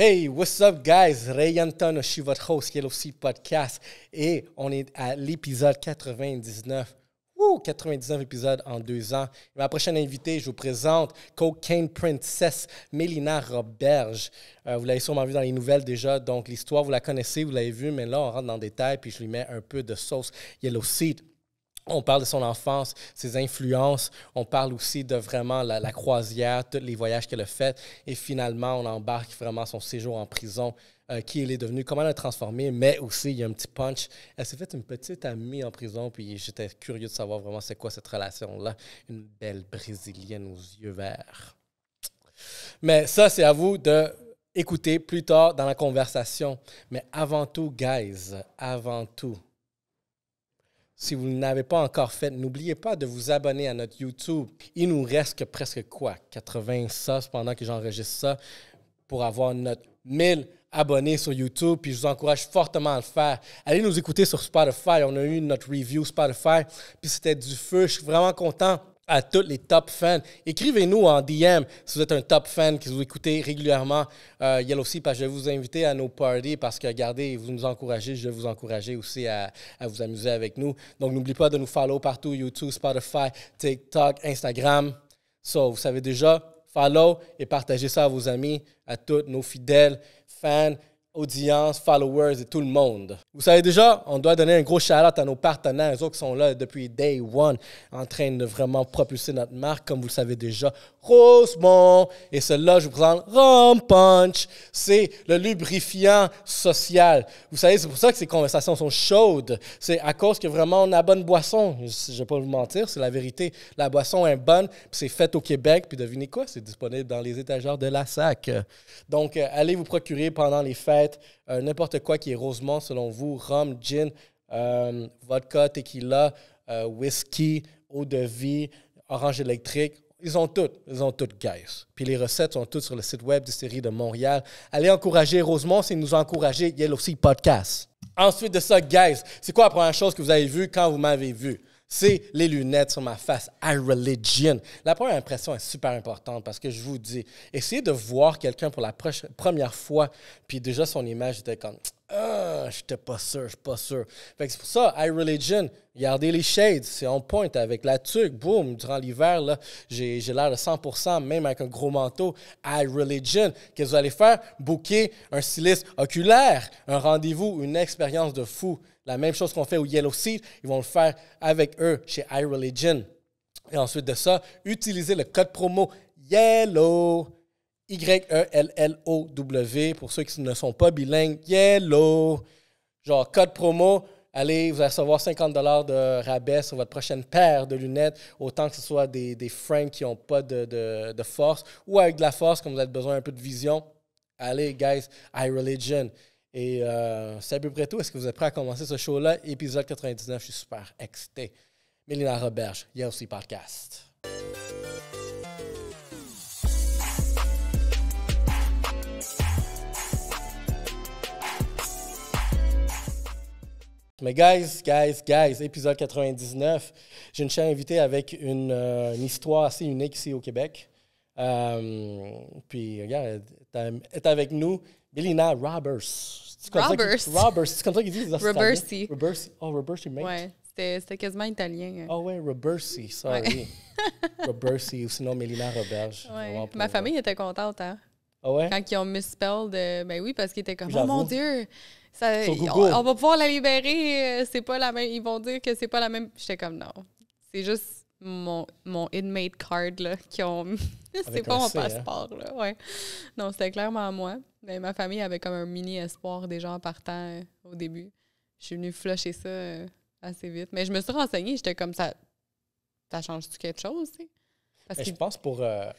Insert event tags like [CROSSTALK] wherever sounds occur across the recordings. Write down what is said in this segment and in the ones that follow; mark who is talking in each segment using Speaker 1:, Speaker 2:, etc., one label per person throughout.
Speaker 1: Hey, what's up, guys? Ray Anton, je suis votre host, Yellow Seed Podcast, et on est à l'épisode 99. Woo, 99 épisodes en deux ans. ma prochaine invitée, je vous présente Cocaine Princess Mélina Roberge. Euh, vous l'avez sûrement vu dans les nouvelles déjà, donc l'histoire, vous la connaissez, vous l'avez vue, mais là, on rentre dans le détail, puis je lui mets un peu de sauce Yellow Seed. On parle de son enfance, ses influences. On parle aussi de vraiment la, croisière, tous les voyages qu'elle a faits. Et finalement, on embarque vraiment son séjour en prison, euh, qui elle est devenu, comment elle a transformé. Mais aussi, il y a un petit punch. Elle s'est faite une petite amie en prison. Puis j'étais curieux de savoir vraiment c'est quoi cette relation-là. Une belle brésilienne aux yeux verts. Mais ça, c'est à vous de écouter plus tard dans la conversation. Mais avant tout, guys, avant tout si vous n'avez pas encore fait, n'oubliez pas de vous abonner à notre YouTube. Il nous reste que presque quoi? 80 ça pendant que j'enregistre ça pour avoir notre 1000 abonnés sur YouTube. Puis je vous encourage fortement à le faire. Allez nous écouter sur Spotify. On a eu notre review Spotify. Puis c'était du feu. Je suis vraiment content à tous les top fans. Écrivez-nous en DM si vous êtes un top fan, que vous écoutez régulièrement euh, Yellow aussi parce que je vais vous inviter à nos parties, parce que, regardez, vous nous encouragez, je vais vous encourager aussi à, à vous amuser avec nous. Donc, n'oubliez pas de nous follow partout, YouTube, Spotify, TikTok, Instagram. So, vous savez déjà, follow et partagez ça à vos amis, à tous nos fidèles fans audience, followers et tout le monde. Vous savez déjà, on doit donner un gros shout à nos partenaires, eux autres qui sont là depuis day one, en train de vraiment propulser notre marque, comme vous le savez déjà. Rosemont, et celle-là, je vous présente Rum Punch, c'est le lubrifiant social. Vous savez, c'est pour ça que ces conversations sont chaudes. C'est à cause que vraiment on a bonne boisson. Je ne vais pas vous mentir, c'est la vérité. La boisson est bonne, c'est faite au Québec, puis devinez quoi, c'est disponible dans les étagères de la SAC. Donc, euh, allez vous procurer pendant les fêtes euh, n'importe quoi qui est Rosemont selon vous, rhum, gin, euh, vodka, tequila, euh, whisky, eau de vie, orange électrique. Ils ont toutes, ils ont toutes, guys. Puis les recettes sont toutes sur le site web de série de Montréal. Allez encourager Rosemont, c'est nous encourager a aussi Podcast. Ensuite de ça, guys, c'est quoi la première chose que vous avez vu quand vous m'avez vu? c'est les lunettes sur ma face. I religion. La première impression est super importante parce que je vous dis, essayez de voir quelqu'un pour la première fois, puis déjà son image était comme ah, je n'étais pas sûr, je suis pas sûr. c'est pour ça, I Religion, les shades, c'est on point avec la tuque, boum, durant l'hiver, j'ai, l'air de 100%, même avec un gros manteau. I Religion, qu'est-ce que vous allez faire? Booker un styliste oculaire, un rendez-vous, une expérience de fou. La même chose qu'on fait au Yellow Seed, ils vont le faire avec eux chez iReligion. Et ensuite de ça, utilisez le code promo YELLOW, Y-E-L-L-O-W, pour ceux qui ne sont pas bilingues, YELLOW. Genre, code promo, allez, vous allez recevoir 50 de rabais sur votre prochaine paire de lunettes, autant que ce soit des, des frames qui n'ont pas de, force ou avec de la force, comme vous avez besoin un peu de vision. Allez, guys, iReligion. Et euh, c'est à peu près tout. Est-ce que vous êtes prêts à commencer ce show-là? Épisode 99, je suis super excité. Mélina Roberge, il aussi podcast. Mais guys, guys, guys, épisode 99, j'ai une chère invitée avec euh, une, histoire assez unique ici au Québec. Euh, puis regarde, elle est avec nous. Mélina Roberts. C'est Roberts. Roberts. C'est comme ça qu'ils disent. Robertsy. Robertsy, Oh, mate. Ouais,
Speaker 2: c'était quasiment italien. Hein. oh,
Speaker 1: ouais, Robertsy, sorry. Ouais. [LAUGHS] ou sinon Mélina Roberge. Ouais. Ma euh, famille
Speaker 2: était contente, hein? Ah ouais? Quand ils ont misspelled, euh, ben oui, parce qu'ils étaient comme, oh mon Dieu, ça, on, on, va pouvoir la libérer, euh, c'est pas la même, ils vont dire que c'est pas la même. J'étais comme, non, c'est juste mon, mon inmate card, là, qui ont. [LAUGHS] c'est pas mon hein. passeport, là, ouais. Non, c'était clairement à moi. Mais ben, ma famille avait comme un mini espoir des gens partant euh, au début. Je suis venue flusher ça euh, assez vite. Mais je me suis renseignée, j'étais comme ça. Ça change-tu quelque chose, tu sais? Ben, je
Speaker 1: pense pour euh,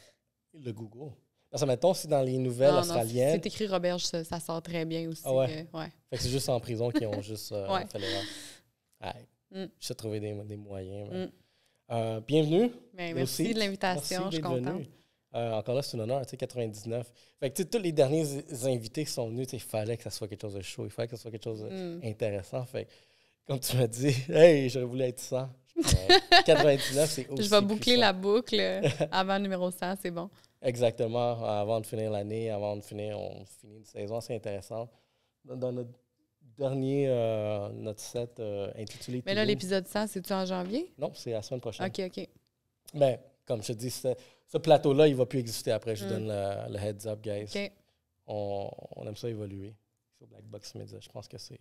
Speaker 1: le Google. Parce que mettons, aussi dans les nouvelles australiennes. c'est
Speaker 2: écrit Robert, ça, sort très bien aussi. Ah ouais. c'est juste en prison qu'ils ont juste ouais.
Speaker 1: Mm. Je sais trouver des, moyens. Mm. bienvenue. Ben, merci de l'invitation, je suis contente. Euh, encore là, c'est un honneur, tu sais, 99. Fait que, tous les derniers invités qui sont venus, il fallait que ça soit quelque chose de chaud, il fallait que ça soit quelque chose mm. d'intéressant. Fait comme tu m'as dit, [LAUGHS] hey, j'aurais voulu être 100. 99, [LAUGHS] c'est aussi. Je vais boucler la
Speaker 2: boucle [LAUGHS] euh, avant le numéro 100, c'est bon.
Speaker 1: Exactement, avant de finir l'année, avant de finir, on une saison, c'est intéressant. Dans, notre dernier, euh, notre set intitulé. Mais là, l'épisode
Speaker 2: 100, c'est-tu en janvier?
Speaker 1: Non, c'est la semaine prochaine. OK, OK. Mais ben, comme je te dis, ce plateau-là, il ne va plus exister après. Je vous mm. donne le, heads up, guys. On, aime ça évoluer sur Black Media. Je pense que c'est.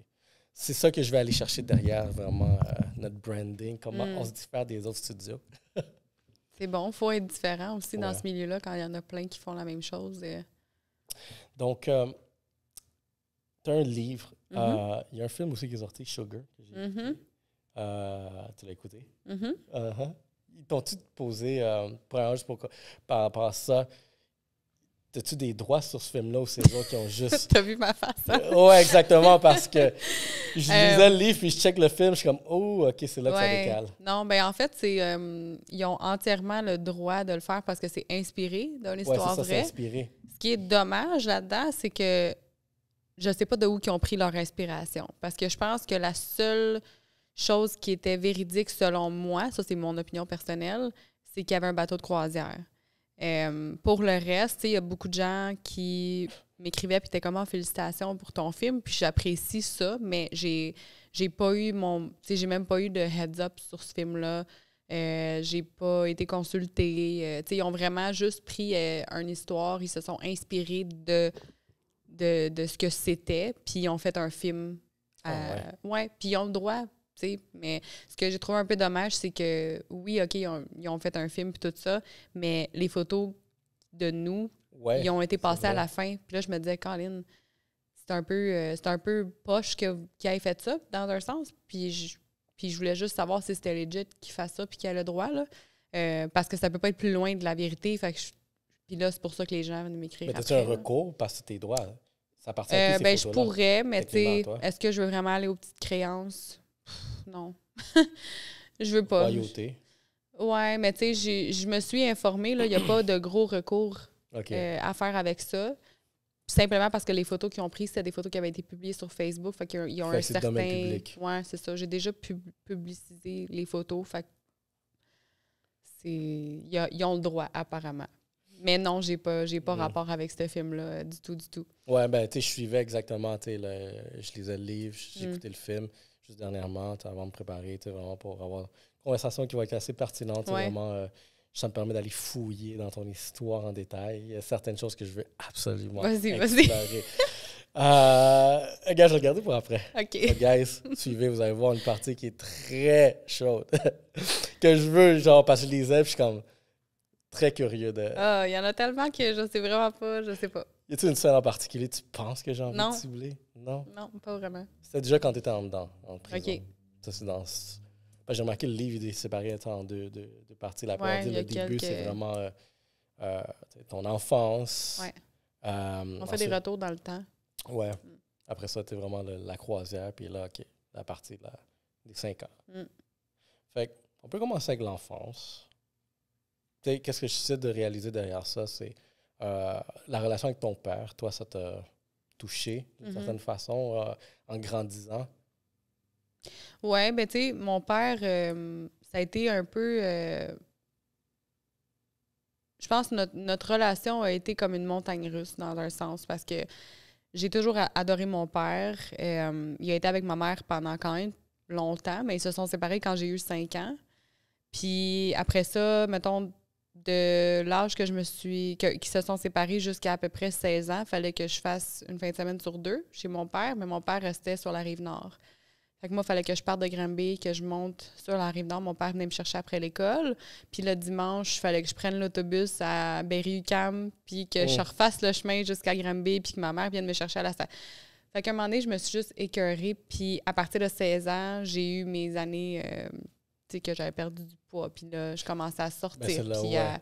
Speaker 1: C'est ça que je vais aller chercher derrière vraiment euh, notre branding, comment mm. on se diffère des autres studios.
Speaker 2: [LAUGHS] c'est bon, il faut être différent aussi dans ce milieu-là quand il y en a plein qui font la même chose.
Speaker 1: Donc, euh, tu as un livre. Mm-hmm. Euh, il y a un film aussi qui est sorti, Sugar, mm-hmm. tu l'as écouté? Mm-hmm. Uh-huh t'ont-tu posé, euh, par rapport à ça, as-tu des droits sur ce film-là ou c'est eux qui ont juste. [LAUGHS] T'as vu ma face. Hein? Euh, exactement, parce que [LAUGHS] je euh, lisais le livre puis je check le film, je suis comme, oh, OK, c'est là que ça décale.
Speaker 2: Non, ben en fait, c'est ils ont entièrement le droit de le faire parce que c'est inspiré d'une histoire ouais, ça, vraie. Inspiré. Ce qui est dommage là-dedans, c'est que je sais pas de où ils ont pris leur inspiration. Parce que je pense que la seule chose qui était véridique selon moi, ça c'est mon opinion personnelle, c'est qu'il y avait un bateau de croisière. Euh, pour le reste, il y a beaucoup de gens qui m'écrivaient puis étaient comme ah, félicitations pour ton film, puis j'apprécie ça, mais j'ai j'ai pas eu mon j'ai même pas eu de heads up sur ce film là. Euh, j'ai pas été consultée. Euh, sais, ils ont vraiment juste pris une histoire, ils se sont inspirés de de, ce que c'était, puis ils ont fait un film. Ah puis ils ont le droit mais ce que j'ai trouvé un peu dommage, c'est que oui, OK, ils ont, fait un film et tout ça, mais les photos de nous, ils ont été passées à la fin. Puis là, je me disais, Colin, c'est un peu euh, c'est un peu poche que qui aient fait ça, dans un sens. Puis je, puis je voulais juste savoir si c'était legit qui fasse ça puis qu'il a le droit, là. Euh, parce que ça peut pas être plus loin de la vérité. puis là, c'est pour ça que les gens viennent m'écrire. Mais tu as un
Speaker 1: recours parce que tes droits?
Speaker 2: Ça appartient à euh, ben, je pourrais, mais tu est-ce que je veux vraiment aller aux petites créances? non. [LAUGHS] je veux pas. Royauté. Ouais, mais tu sais, je me suis informée, il n'y a pas de gros recours euh, à faire avec ça. Simplement parce que les photos qu'ils ont prises, c'est des photos qui avaient été publiées sur Facebook. Fait qu'ils ont, un certain. Public. Ouais, c'est ça. J'ai déjà publicisé les photos. Fait c'est. Ils ont le droit, apparemment. Mais non, j'ai pas, j'ai pas rapport avec ce film-là euh, du tout, du tout. Ouais,
Speaker 1: ben, tu sais, je suivais exactement, tu sais, je lisais le livre, j'écoutais mm. le film dernièrement, avant de me préparer, vraiment pour avoir une conversation qui va être assez pertinente. Ouais. Vraiment, euh, ça me permet d'aller fouiller dans ton histoire en détail. Il y a certaines choses que je veux absolument Vas-y, vas-y. [LAUGHS] Euh, gars, je vais pour après. OK. Euh, guys, suivez, vous allez voir une partie qui est très chaude. [LAUGHS] que je veux, genre, parce que je lisais je suis comme très curieux de.
Speaker 2: Ah, il y en a tellement que je sais vraiment pas, je sais pas.
Speaker 1: Y a-t-il une scène en particulier, tu penses que j'ai envie de cibler? Non?
Speaker 2: Non, pas vraiment.
Speaker 1: C'était déjà quand tu étais en dedans, en prison. OK. Ça, c'est dans. J'ai remarqué le livre, il est séparé en deux, parties. La partie début, c'est vraiment euh, euh, ton enfance. Euh, on fait des retours dans le temps. Ouais. Mm. Après ça, tu es vraiment la croisière, puis là, OK, la partie des cinq ans. Mm. Fait on peut commencer avec l'enfance. Qu'est-ce que je sais de réaliser derrière ça? C'est la relation avec ton père. Toi, ça t'a touché d'une mhm. certaine façon euh, en grandissant?
Speaker 2: Oui, ben tu sais, mon père, euh, ça a été un peu. Euh, je pense que notre, notre, relation a été comme une montagne russe dans un sens parce que j'ai toujours adoré mon père. il a été avec ma mère pendant quand même longtemps, mais ils se sont séparés quand j'ai eu cinq ans. Puis après ça, mettons, de l'âge que je me suis. qui se sont séparés jusqu'à à peu près 16 ans, fallait que je fasse une fin de semaine sur deux chez mon père, mais mon père restait sur la rive nord. Fait que moi, il fallait que je parte de Granby, que je monte sur la rive nord. Mon père venait me chercher après l'école. Puis le dimanche, il fallait que je prenne l'autobus à berry ucam puis que je oh. refasse le chemin jusqu'à Granby, puis que ma mère vienne me chercher à la salle. Fait qu'à un moment donné, je me suis juste écœurée. Puis à partir de 16 ans, j'ai eu mes années. Euh, que j'avais perdu du poids. Puis là, je commençais à sortir. Ben, puis puis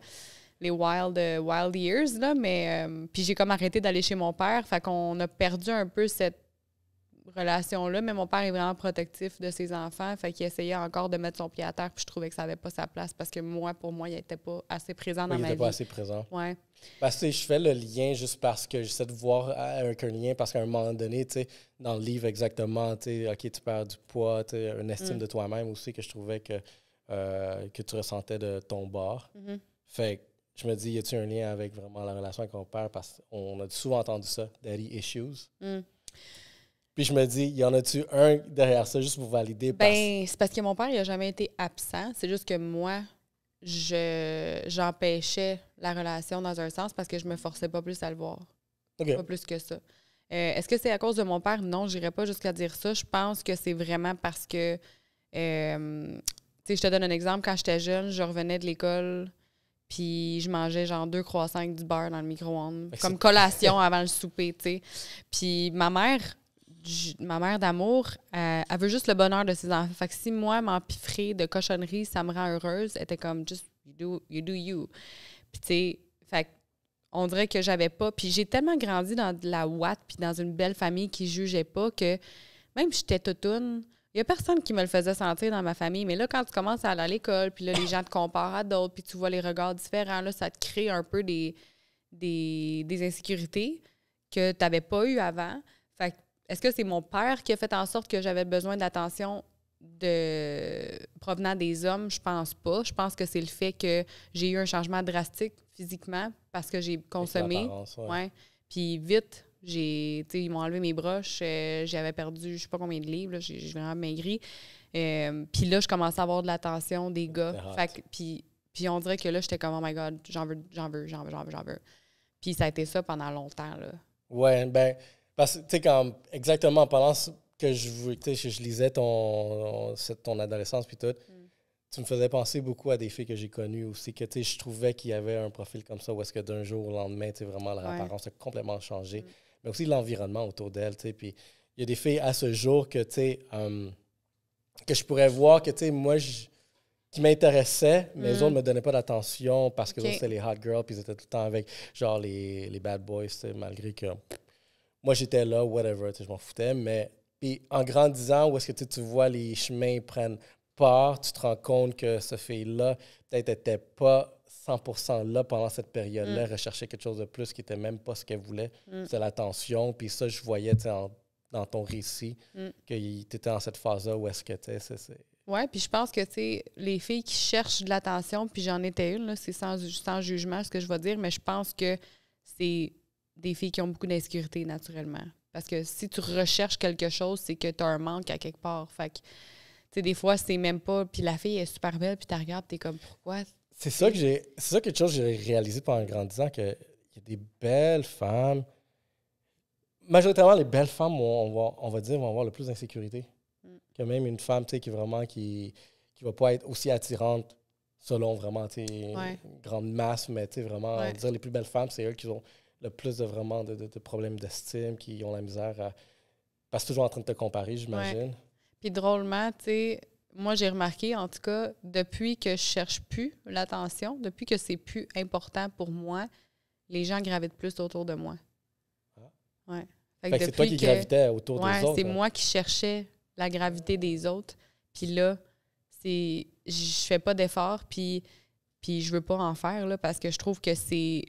Speaker 2: les wild, wild years, là. Mais, euh, puis j'ai comme arrêté d'aller chez mon père. Fait qu'on a perdu un peu cette relation-là, mais mon père est vraiment protectif de ses enfants. Fait qu'il essayait encore de mettre son pied à terre, puis je trouvais que ça n'avait pas sa place parce que moi, pour moi, il n'était pas assez présent dans ma vie. Il n'était pas assez présent. Ouais.
Speaker 1: je fais le lien juste parce que j'essaie de voir euh, avec un lien, parce qu'à un moment donné, tu sais, dans le livre exactement, tu sais, OK, tu perds du poids, tu sais, une estime mm. de toi-même aussi que je trouvais que, euh, que tu ressentais de ton bord. Mm-hmm. Fait je me dis, y a-t-il un lien avec vraiment la relation avec mon père? Parce qu'on a souvent entendu ça, daddy issues. Mm. Puis je me dis, y en a-tu un derrière ça juste pour valider? Parce... Ben,
Speaker 2: c'est parce que mon père, il a jamais été absent. C'est juste que moi, je j'empêchais la relation dans un sens parce que je me forçais pas plus à le voir. Pas plus que ça. Euh, est-ce que c'est à cause de mon père? Non, j'irai pas jusqu'à dire ça. Je pense que c'est vraiment parce que. Euh, tu sais, je te donne un exemple. Quand j'étais jeune, je revenais de l'école. Puis je mangeais genre deux croissants avec du beurre dans le micro-ondes, ben, comme collation avant le souper, tu sais. Puis ma mère, ma mère d'amour, euh, elle veut juste le bonheur de ses enfants. Fait que si moi, m'empiffrer de cochonneries, ça me rend heureuse, elle était comme, just you do you. Do Puis, tu sais, fait on dirait que j'avais pas. Puis j'ai tellement grandi dans de la ouate, puis dans une belle famille qui jugeait pas que même si j'étais toutoune, il y a personne qui me le faisait sentir dans ma famille. Mais là, quand tu commences à aller à l'école, puis là, les gens te comparent à d'autres, puis tu vois les regards différents, là, ça te crée un peu des, des, des insécurités que tu n'avais pas eu avant. Fait est-ce que c'est mon père qui a fait en sorte que j'avais besoin d'attention de provenant des hommes, je pense pas. Je pense que c'est le fait que j'ai eu un changement drastique physiquement parce que j'ai consommé. Ouais. Puis vite, j'ai ils m'ont enlevé mes broches, euh, j'avais perdu je sais pas combien de livres, j'ai vraiment maigri. Euh, puis là je commençais à avoir de l'attention des gars. puis on dirait que là j'étais comme oh my god, j'en veux j'en veux j'en veux j'en veux veux. Puis ça a été ça pendant longtemps là.
Speaker 1: Ouais, ben parce que, tu sais, quand, exactement, pendant que je, je lisais ton, ton adolescence, puis tout, mm. tu me faisais penser beaucoup à des filles que j'ai connues aussi, que, tu sais, je trouvais qu'il y avait un profil comme ça, où est-ce que d'un jour au lendemain, tu vraiment, leur apparence a complètement changé. Mm. Mais aussi l'environnement autour d'elles, tu sais. Puis il y a des filles à ce jour que, tu sais, hum, que je pourrais voir que, tu sais, moi, je qui m'intéressaient, mais autres ne mm. me donnaient pas d'attention parce que c'était les hot girls, puis ils étaient tout le temps avec genre les, les bad boys, malgré que moi, j'étais là, whatever, je m'en foutais. Mais puis en grandissant, où est-ce que tu vois les chemins prennent part, tu te rends compte que ce fille-là, peut-être, n'était pas 100% là pendant cette période-là, mm. recherchait quelque chose de plus qui n'était même pas ce qu'elle voulait. Mm. C'est l'attention. Puis ça, je voyais dans ton récit mm. que tu étais dans cette phase-là où est-ce que tu es.
Speaker 2: Oui, puis je pense que les filles qui cherchent de l'attention, puis j'en étais une, c'est sans, sans jugement ce que je vais dire, mais je pense que c'est des filles qui ont beaucoup d'insécurité naturellement. Parce que si tu recherches quelque chose, c'est que tu as un manque à quelque part. Fait que, tu des fois, c'est même pas. Puis la fille est super belle, puis tu regardes, tu es comme, pourquoi? C'est ça que
Speaker 1: j'ai. C'est ça quelque chose que j'ai réalisé pendant grandissant, il y a des belles femmes. Majoritairement, les belles femmes, on va, on va dire, vont avoir le plus d'insécurité. Mm. Que même une femme, tu sais, qui vraiment. qui qui va pas être aussi attirante selon vraiment, tu grande masse, mais tu vraiment, dire les plus belles femmes, c'est elles qui ont le plus de vraiment de, problèmes d'estime, qui ont la misère à. Parce que toujours en train de te comparer, j'imagine.
Speaker 2: Puis drôlement, tu sais, moi j'ai remarqué, en tout cas, depuis que je cherche plus l'attention, depuis que c'est plus important pour moi, les gens gravitent plus autour de moi. Ah. Ouais. c'est toi qui gravitais autour des autres. C'est moi qui cherchais la gravité des autres. Puis là, c'est je fais pas d'effort, puis puis je veux pas en faire là, parce que je trouve que c'est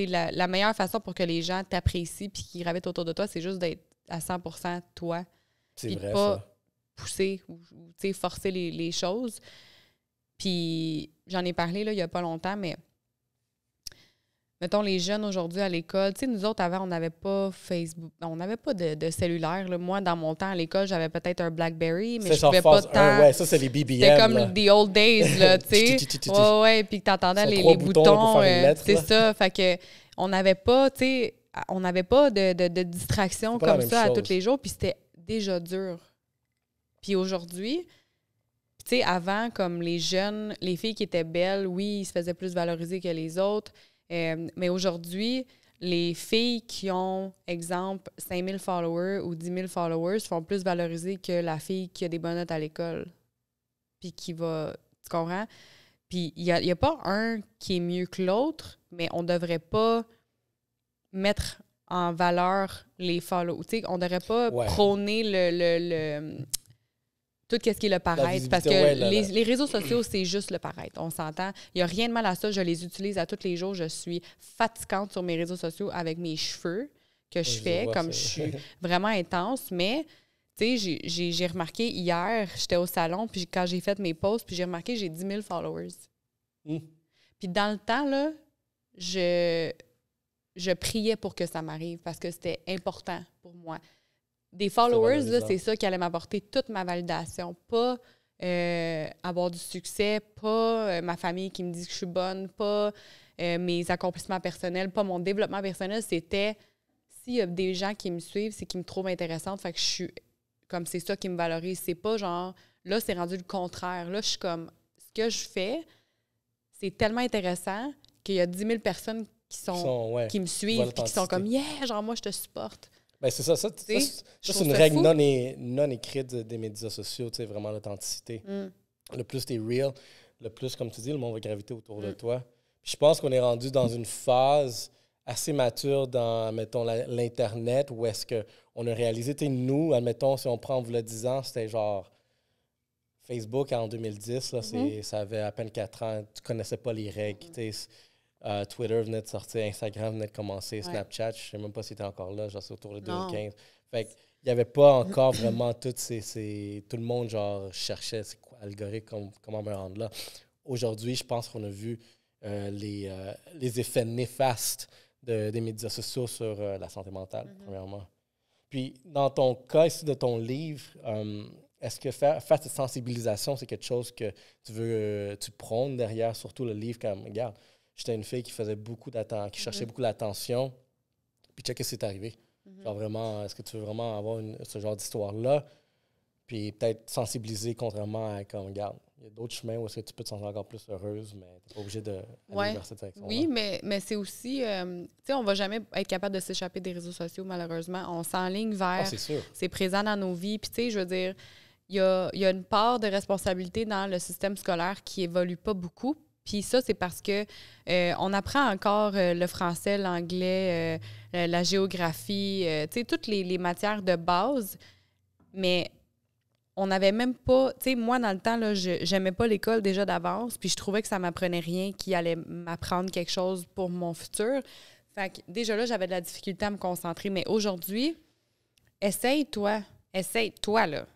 Speaker 2: la, meilleure façon pour que les gens t'apprécient puis qu'ils gravitent autour de toi, c'est juste d'être à 100% toi. C'est vrai, pas pousser ou, forcer les, choses. Puis j'en ai parlé là, il n'y a pas longtemps, mais mettons, les jeunes aujourd'hui à l'école, tu sais, nous autres, avant, on n'avait pas Facebook, on n'avait pas de, cellulaire. Moi, dans mon temps à l'école, j'avais peut-être un BlackBerry, mais je pouvais pas tant... Ouais, ça, c'est les BBM. C'était comme les old days, là, [LAUGHS] tu sais. ouais, ouais, puis que t'entendais les, les boutons. Euh, c'est ça, fait que on n'avait pas, tu sais, on n'avait pas de, de, distraction comme ça à tous les jours, puis c'était déjà dur. Puis aujourd'hui, tu sais, avant, comme les jeunes, les filles qui étaient belles, oui, ils se faisaient plus valoriser que les autres, euh, mais aujourd'hui, les filles qui ont, exemple, 5000 followers ou 10 000 followers sont plus valorisées que la fille qui a des bonnes notes à l'école. Puis qui va. Tu comprends? Puis il n'y a, pas un qui est mieux que l'autre, mais on ne devrait pas mettre en valeur les followers. On on devrait pas prôner le, le, tout ce qui est le paraître. Parce que Les, réseaux sociaux, c'est juste le paraître. On s'entend. Il n'y a rien de mal à ça. Je les utilise à tous les jours. Je suis fatigante sur mes réseaux sociaux avec mes cheveux que je, fais, comme je suis [LAUGHS] vraiment intense. Mais, tu sais, j'ai remarqué hier, j'étais au salon, puis quand j'ai fait mes posts, puis j'ai remarqué, j'ai 10 000 followers. Hmm. Puis dans le temps, là, je, je priais pour que ça m'arrive parce que c'était important pour moi des followers, c'est ça qui allait m'apporter toute ma validation. Pas euh, avoir du succès, pas euh, ma famille qui me dit que je suis bonne, pas euh, mes accomplissements personnels, pas mon développement personnel. C'était s'il y a des gens qui me suivent, c'est qu'ils me trouvent intéressante. Fait que je suis comme c'est ça qui me valorise. C'est pas genre là, c'est rendu le contraire. Là, je suis comme ce que je fais, c'est tellement intéressant qu'il y a 10 000 personnes qui, sont, qui, me suivent et qui sont comme Yeah, genre moi, je te supporte.
Speaker 1: Ben, c'est ça, ça, c'est une règle non, non, écrite des médias sociaux, tu sais, vraiment l'authenticité. Mm. Le plus tu es real, le plus, comme tu dis, le monde va graviter autour de mm. toi. je pense qu'on est rendu dans une phase assez mature dans, mettons, l'Internet, où est-ce qu'on a réalisé, tu nous, admettons, si on prend, vous le 10 ans, c'était genre Facebook en 2010, là, mm-hmm. ça avait à peine 4 ans, tu connaissais pas les règles, tu sais euh, Twitter venait de sortir, Instagram venait de commencer, Snapchat, je sais même pas si c'était encore là, genre c'est autour de 2015. Fait il n'y avait pas encore vraiment toutes ces, Tout le monde, genre, cherchait c'est quoi comment me rendre là. Aujourd'hui, je pense qu'on a vu euh, euh, les, effets néfastes des médias sociaux sur la santé mentale, mm-hmm. premièrement. Puis, dans ton cas ici de ton livre, est-ce que faire, cette sensibilisation, c'est quelque chose que tu veux, tu prônes derrière, surtout le livre, comme, regarde, j'étais une fille qui faisait beaucoup d'attention, qui cherchait mhm. beaucoup l'attention. Puis ce qui est arrivé. Mhm. Genre vraiment, est-ce que tu veux vraiment avoir ce genre d'histoire-là? Puis peut-être sensibiliser contrairement à comme regarde. Il y a d'autres chemins où est-ce que tu peux te sentir encore plus heureuse, mais tu n'es pas obligé de ouais. vers cette Oui,
Speaker 2: mais, mais c'est aussi, euh, tu sais, on va jamais être capable de s'échapper des réseaux sociaux, malheureusement. On s'enligne ah, vers. Ah, c'est présent dans nos vies. Puis, tu sais, je veux dire, il y a, une part de responsabilité dans le système scolaire qui évolue pas beaucoup puis ça, c'est parce que euh, on apprend encore euh, le français, l'anglais, euh, la géographie, tu sais, toutes les, matières de base, mais on n'avait même pas, tu sais, moi, dans le temps, là, je n'aimais pas l'école déjà d'avance, puis je trouvais que ça m'apprenait rien qu'il allait m'apprendre quelque chose pour mon futur. Fait que déjà là, j'avais de la difficulté à me concentrer, mais aujourd'hui, essaye-toi, essaye-toi, là.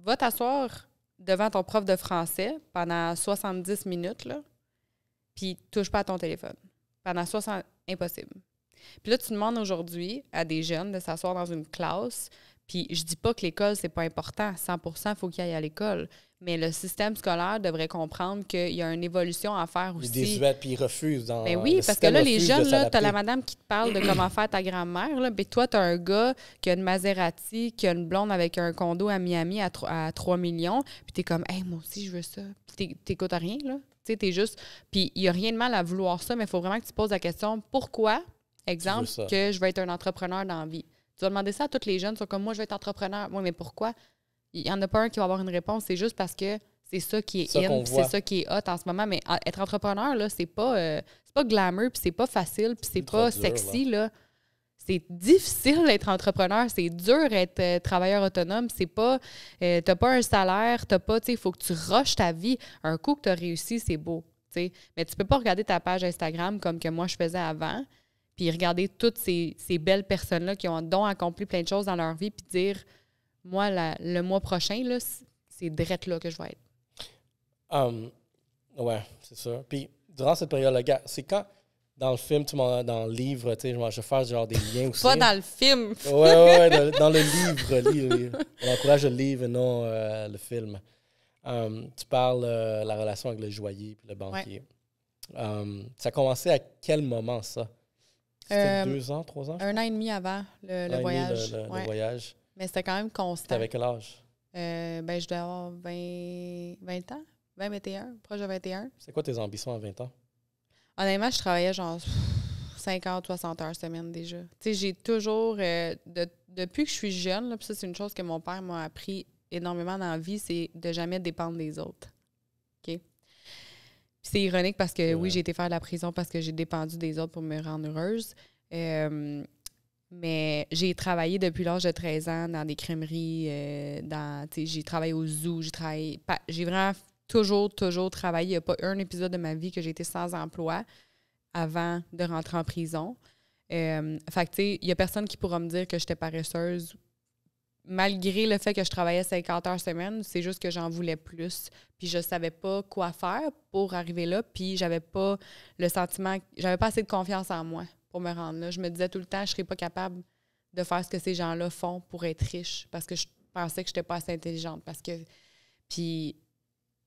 Speaker 2: Va t'asseoir devant ton prof de français pendant 70 minutes, là puis touche pas à ton téléphone. Pendant 60 impossible. Puis là, tu demandes aujourd'hui à des jeunes de s'asseoir dans une classe, puis je dis pas que l'école, c'est pas important. 100 il faut qu'ils aillent à l'école. Mais le système scolaire devrait comprendre qu'il y a une évolution à faire aussi. des désuète
Speaker 1: puis il refuse. Dans ben oui, parce que là, les jeunes, là, t'as la madame
Speaker 2: qui te parle de comment faire ta grand-mère, là, ben toi, t'as un gars qui a une Maserati, qui a une blonde avec un condo à Miami à 3, millions, puis t'es comme, Hé, moi aussi, je veux ça. Puis t'écoutes à rien, là. Tu sais, juste. Puis il n'y a rien de mal à vouloir ça, mais il faut vraiment que tu poses la question pourquoi, exemple, que je vais être un entrepreneur dans la vie. Tu vas demander ça à toutes les jeunes, sont comme moi, je vais être entrepreneur. Oui, mais pourquoi? Il n'y en a pas un qui va avoir une réponse. C'est juste parce que c'est ça qui est, c'est ça qui est hot en ce moment. Mais ah, être entrepreneur, là, c'est pas, euh, pas glamour, puis c'est pas facile, puis c'est pas sexy, là c'est difficile d'être entrepreneur, c'est dur d'être euh, travailleur autonome, c'est pas euh, t'as pas un salaire, t'as pas, tu il faut que tu rushes ta vie. Un coup que tu as réussi, c'est beau. sais. Mais tu peux pas regarder ta page Instagram comme que moi je faisais avant, puis regarder toutes ces, belles personnes-là qui ont donc accompli plein de choses dans leur vie, puis dire Moi, le mois prochain, là, c'est drette là que je vais être.
Speaker 1: Hum, oui, c'est ça. Puis durant cette période-là, c'est quand dans le film, dans le livre, tu sais, je vais faire genre des liens aussi. Pas dans le film. ouais, ouais, dans, dans le livre, livre, On encourage le livre et non euh, le film. Euh, tu parles de euh, la relation avec le joaillier et le banquier. ça a commencé à quel moment, ça? C'était deux ans, trois ans? Un
Speaker 2: an et demi avant le, voyage. ouais. le, voyage. Mais c'était quand même constant. T'avais quel âge? ben, je dois avoir 20, 20 ans, 20, 21, proche de 21.
Speaker 1: C'est quoi tes ambitions à 20 ans?
Speaker 2: Honnêtement, je travaillais genre 50, 60 heures semaine déjà. Tu sais, j'ai toujours, euh, depuis que je suis jeune, là, ça, c'est une chose que mon père m'a appris énormément dans la vie, c'est de jamais dépendre des autres. OK? c'est ironique parce que oui, j'ai été faire de la prison parce que j'ai dépendu des autres pour me rendre heureuse. Euh, mais j'ai travaillé depuis l'âge de 13 ans dans des crèmeries, euh, dans, j'ai travaillé au zoo, j'ai travaillé, j'ai vraiment toujours, toujours travaillé. Il n'y a pas un épisode de ma vie que j'ai été sans emploi avant de rentrer en prison. Euh, fait que, tu sais, il n'y a personne qui pourra me dire que j'étais paresseuse. Malgré le fait que je travaillais 50 heures semaine, c'est juste que j'en voulais plus. Puis je ne savais pas quoi faire pour arriver là. Puis j'avais pas le sentiment, j'avais pas assez de confiance en moi pour me rendre là. Je me disais tout le temps, je serais pas capable de faire ce que ces gens-là font pour être riche parce que je pensais que je n'étais pas assez intelligente. Parce que, puis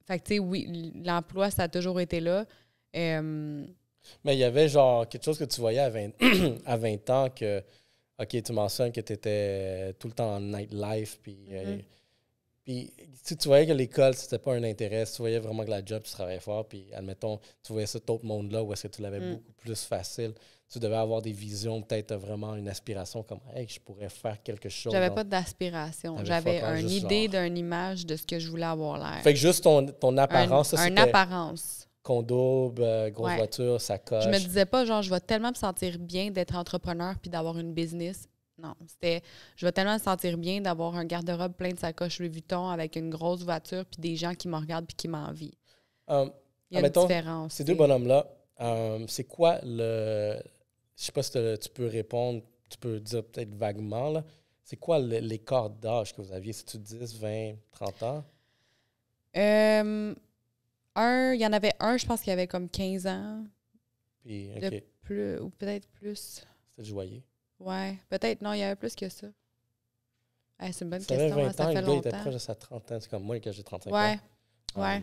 Speaker 2: fait que, tu sais, oui, l'emploi, ça a toujours été là. Mais il
Speaker 1: y avait genre quelque chose que tu voyais à 20, [CLEARS THROAT] à 20 ans que, OK, tu mentionnes que tu étais tout le temps en nightlife, puis euh, mm-hmm. Puis tu, tu voyais que l'école, c'était pas un intérêt. Si Tu voyais vraiment que la job, tu travaillais fort. Puis admettons, tu voyais cet autre monde-là où est-ce que tu l'avais mm. beaucoup plus facile. Tu devais avoir des visions, peut-être vraiment une aspiration comme Hey, je pourrais faire quelque chose. J'avais pas d'aspiration. J'avais une idée
Speaker 2: d'une image de ce que je voulais avoir l'air. Fait que juste ton, ton apparence, un, c'était… Une apparence
Speaker 1: condo, euh, grosse voiture, sacoche. Je me disais
Speaker 2: pas, genre, je vais tellement me sentir bien d'être entrepreneur puis d'avoir une business non, c'était je vais tellement me sentir bien d'avoir un garde-robe plein de sacoches Louis Vuitton avec une grosse voiture puis des gens qui me regardent puis qui m'envient. Euh, il y a une différence. Ces deux
Speaker 1: bonhommes-là, euh, c'est quoi le. Je sais pas si tu peux répondre, tu peux dire peut-être vaguement, C'est quoi l'écart d'âge que vous aviez? Si tu 10, 20, 30 ans?
Speaker 2: Euh, il y en avait un, je pense qu'il avait comme 15 ans. Puis, plus, ou peut-être plus. C'était joyeux. Ouais, peut-être. Non, il y avait plus que ça. c'est une bonne ça question. longtemps. Hein, ça fait le Il était proche de
Speaker 1: sa trentaine C'est comme moi quand j'ai 35 ans.
Speaker 2: Ouais.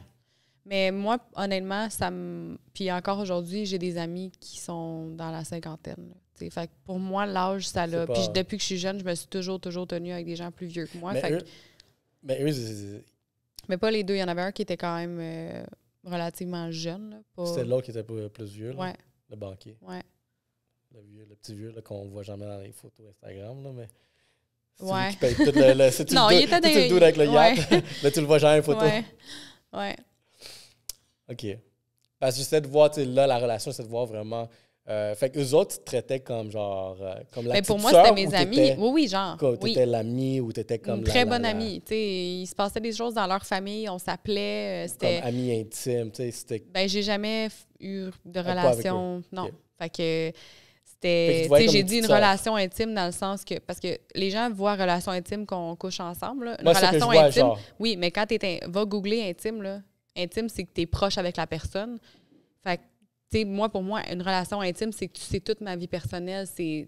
Speaker 2: Mais moi, honnêtement, ça me. Puis encore aujourd'hui, j'ai des amis qui sont dans la cinquantaine. Fait que pour moi, l'âge, ça l'a. Puis depuis que je suis jeune, je me suis toujours, toujours tenue avec des gens plus vieux que moi. Mais, eux... mais Mais pas les deux. Il y en avait un qui était quand même euh, relativement jeune. C'était l'autre
Speaker 1: qui était plus vieux, là, le banquier. Ouais le vieux, le petit vieux qu'on voit jamais dans les photos Instagram, là, mais.
Speaker 2: Ouais. [LAUGHS] non, il était avec le [LAUGHS] là, tu le vois jamais en photo Ouais. ouais.
Speaker 1: OK. Parce que j'essaie de voir, là, la relation, c'est de voir vraiment. Euh, fait qu'eux autres, tu traitaient comme genre. Euh, comme la Mais ben, pour moi, c'était mes amis. Oui,
Speaker 2: oui, genre. Quoi, t'étais
Speaker 1: l'ami ou t'étais comme. très bonne amie.
Speaker 2: Tu sais, il se passait des choses dans leur famille, on s'appelait. Euh, c'était. Comme amis intimes, tu sais. Ben, j'ai jamais eu de ah, relation. Non. Fait que c'était. J'ai dit une relation intime dans le sens que. Parce que les gens voient relation intime qu'on couche ensemble. Là. Une relation intime. Oui, mais quand tu Va googler intime, là. Intime, c'est que tu es proche avec la personne. Fait que, tu moi, pour moi, une relation intime, c'est que tu sais toute ma vie personnelle, c'est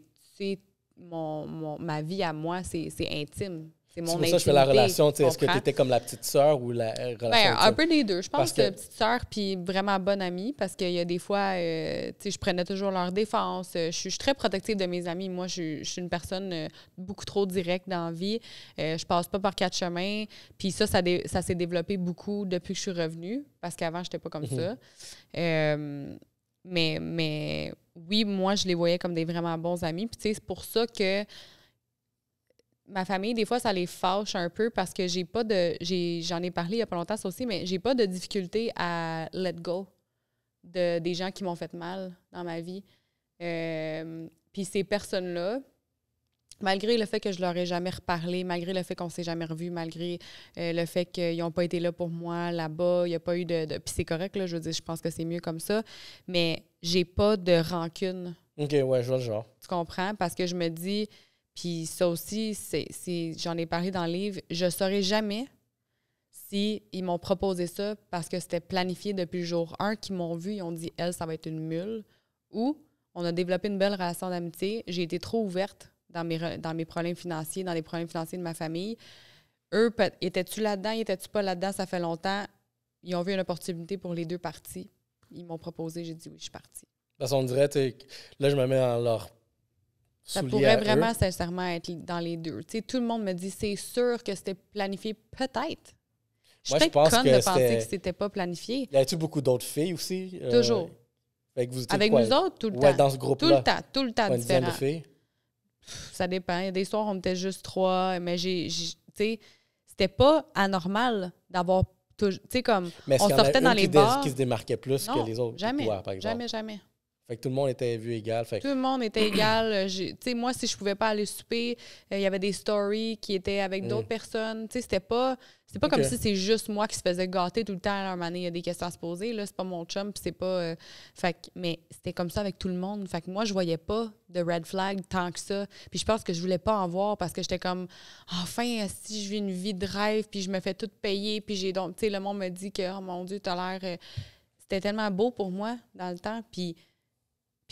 Speaker 2: mon, ma vie à moi, c'est intime. C'est mon pour ça je fais la relation. Est-ce que tu étais
Speaker 1: comme la petite sœur ou la euh, relation? Ben, un peu les deux. Je pense que... petite
Speaker 2: sœur puis vraiment bonne amie parce qu'il y a des fois, euh, tu sais, je prenais toujours leur défense. Euh, je suis, très protective de mes amis. Moi, je, suis une personne beaucoup trop directe dans la vie. Je je passe pas par quatre chemins. Puis ça, ça, ça s'est développé beaucoup depuis que je suis revenue parce qu'avant, j'étais pas comme mhm. ça. mais, mais oui, moi, je les voyais comme des vraiment bons amis. Puis c'est pour ça que ma famille, des fois, ça les fâche un peu parce que j'ai pas de. J'en ai, parlé il y a pas longtemps, ça aussi, mais j'ai pas de difficulté à let go de, des gens qui m'ont fait mal dans ma vie. Euh, puis ces personnes-là, malgré le fait que je leur ai jamais reparlé, malgré le fait qu'on s'est jamais revu, malgré euh, le fait qu'ils n'ont pas été là pour moi là-bas, il n'y a pas eu de. de Puis c'est correct, là, je veux dire, je pense que c'est mieux comme ça, mais j'ai pas de rancune.
Speaker 1: OK, ouais, je vois le genre.
Speaker 2: Tu comprends? Parce que je me dis puis ça aussi, c'est, j'en ai parlé dans le livre, je ne saurais jamais si m'ont proposé ça parce que c'était planifié depuis le jour 1, qu'ils m'ont vu, ils ont dit, elle, ça va être une mule, ou on a développé une belle relation d'amitié, j'ai été trop ouverte dans mes, dans mes problèmes financiers, dans les problèmes financiers de ma famille. Eux, étais-tu là-dedans, étais-tu pas là-dedans, ça fait longtemps, ils ont vu une opportunité pour les deux parties. Ils m'ont proposé, j'ai dit oui, je suis partie.
Speaker 1: façon, on dirait, là, je me mets dans leur ça pourrait vraiment
Speaker 2: sincèrement être dans les deux. sais, tout le monde me dit c'est sûr que c'était planifié, peut-être. Je suis conne que de penser que c'était pas planifié.
Speaker 1: Y a-tu beaucoup d'autres filles aussi? Euh, Toujours.
Speaker 2: Avec, vous, avec nous autres, tout le temps. dans ce groupe-là. Tout le temps, tout le temps De filles. Ça dépend. des soirs, on était juste trois, mais j'ai. C'était pas anormal d'avoir. Tu sais, comme. on sortait dans les bars. Qui se démarquait
Speaker 1: plus que les autres? Jamais. Jamais, jamais. Fait que tout le monde était vu égal. Fait Tout le
Speaker 2: monde était égal. Euh, tu sais, moi, si je pouvais pas aller souper, euh, il y avait des stories qui étaient avec d'autres mm. personnes. Tu sais, c'était pas, C'est pas comme si c'est juste moi qui se faisais gâter tout le temps à leur manière. Il y a des questions à se poser. Là, c'est pas mon chum, c'est pas. Euh, fait mais c'était comme ça avec tout le monde. Fait que moi, je voyais pas de red flag tant que ça. Puis je pense que je voulais pas en voir parce que j'étais comme, enfin, si je vis une vie de rêve, puis je me fais tout payer, puis j'ai donc. Tu sais, le monde me dit que, oh mon Dieu, t'as l'air. C'était tellement beau pour moi dans le temps. Puis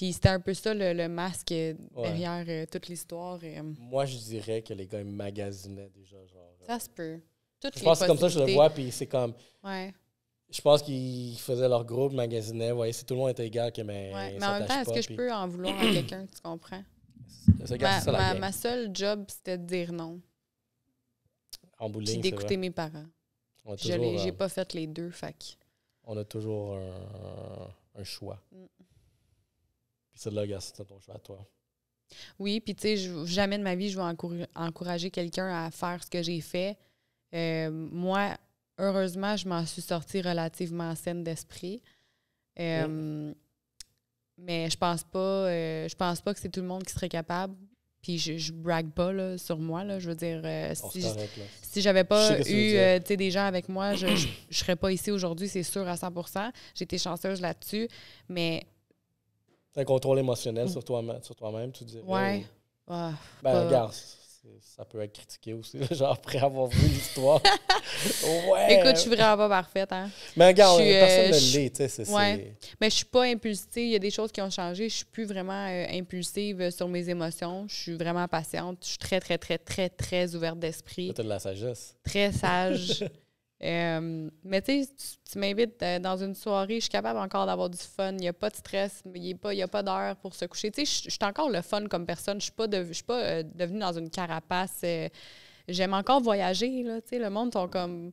Speaker 2: puis c'était un peu ça le, masque euh, derrière euh, toute l'histoire. Euh.
Speaker 1: Moi, je dirais que les gars ils magasinaient déjà.
Speaker 2: Genre, ça se peut. Toutes je pense que comme ça, je le vois, puis c'est comme. Ouais.
Speaker 1: Je pense qu'ils faisaient leur groupe, magasinaient, voyez, si tout le monde était égal, que mais. Ouais. Mais en même temps, est-ce que je peux en vouloir à [CLEARS THROAT] quelqu'un,
Speaker 2: tu comprends? ma, ma, seule job, c'était de dire non.
Speaker 1: En Puis d'écouter mes parents. J'ai
Speaker 2: pas fait les deux, fac.
Speaker 1: On a toujours un, un choix. Mm. Puis c'est de la c'est ton toi.
Speaker 2: Oui, puis tu sais, jamais de ma vie, je vais encourager quelqu'un à faire ce que j'ai fait. Euh, moi, heureusement, je m'en suis sortie relativement saine d'esprit. Euh, mais je pense pas euh, je pense pas que c'est tout le monde qui serait capable. Puis je, je brague pas sur moi. Là. Je veux dire, si, si j'avais pas eu des gens avec moi, je, je, serais pas ici aujourd'hui, c'est sûr à 100 J'étais chanceuse là-dessus. Mais
Speaker 1: c'est un contrôle émotionnel mm. sur toi-même, sur toi-même tu dis Ouais. Ah, ben, regarde, ça peut être critiqué aussi, genre après avoir vu l'histoire. [LAUGHS] ouais. Écoute, je suis vraiment pas parfaite. Hein? Mais regarde, suis, euh, personne ne l'est, tu sais. Ouais.
Speaker 2: Mais je suis pas impulsive. Il y a des choses qui ont changé. Je suis plus vraiment euh, impulsive sur mes émotions. Je suis vraiment patiente. Je suis très, très, très, très, très ouverte d'esprit. Tu as de la sagesse. Très sage. [LAUGHS] Euh, mais tu sais, tu m'invites euh, dans une soirée, je suis capable encore d'avoir du fun, il n'y a pas de stress, il n'y a pas, pas d'heure pour se coucher. Tu sais, je suis encore le fun comme personne, je ne suis pas, euh, devenue dans une carapace. J'aime encore voyager, tu sais, le monde sont comme...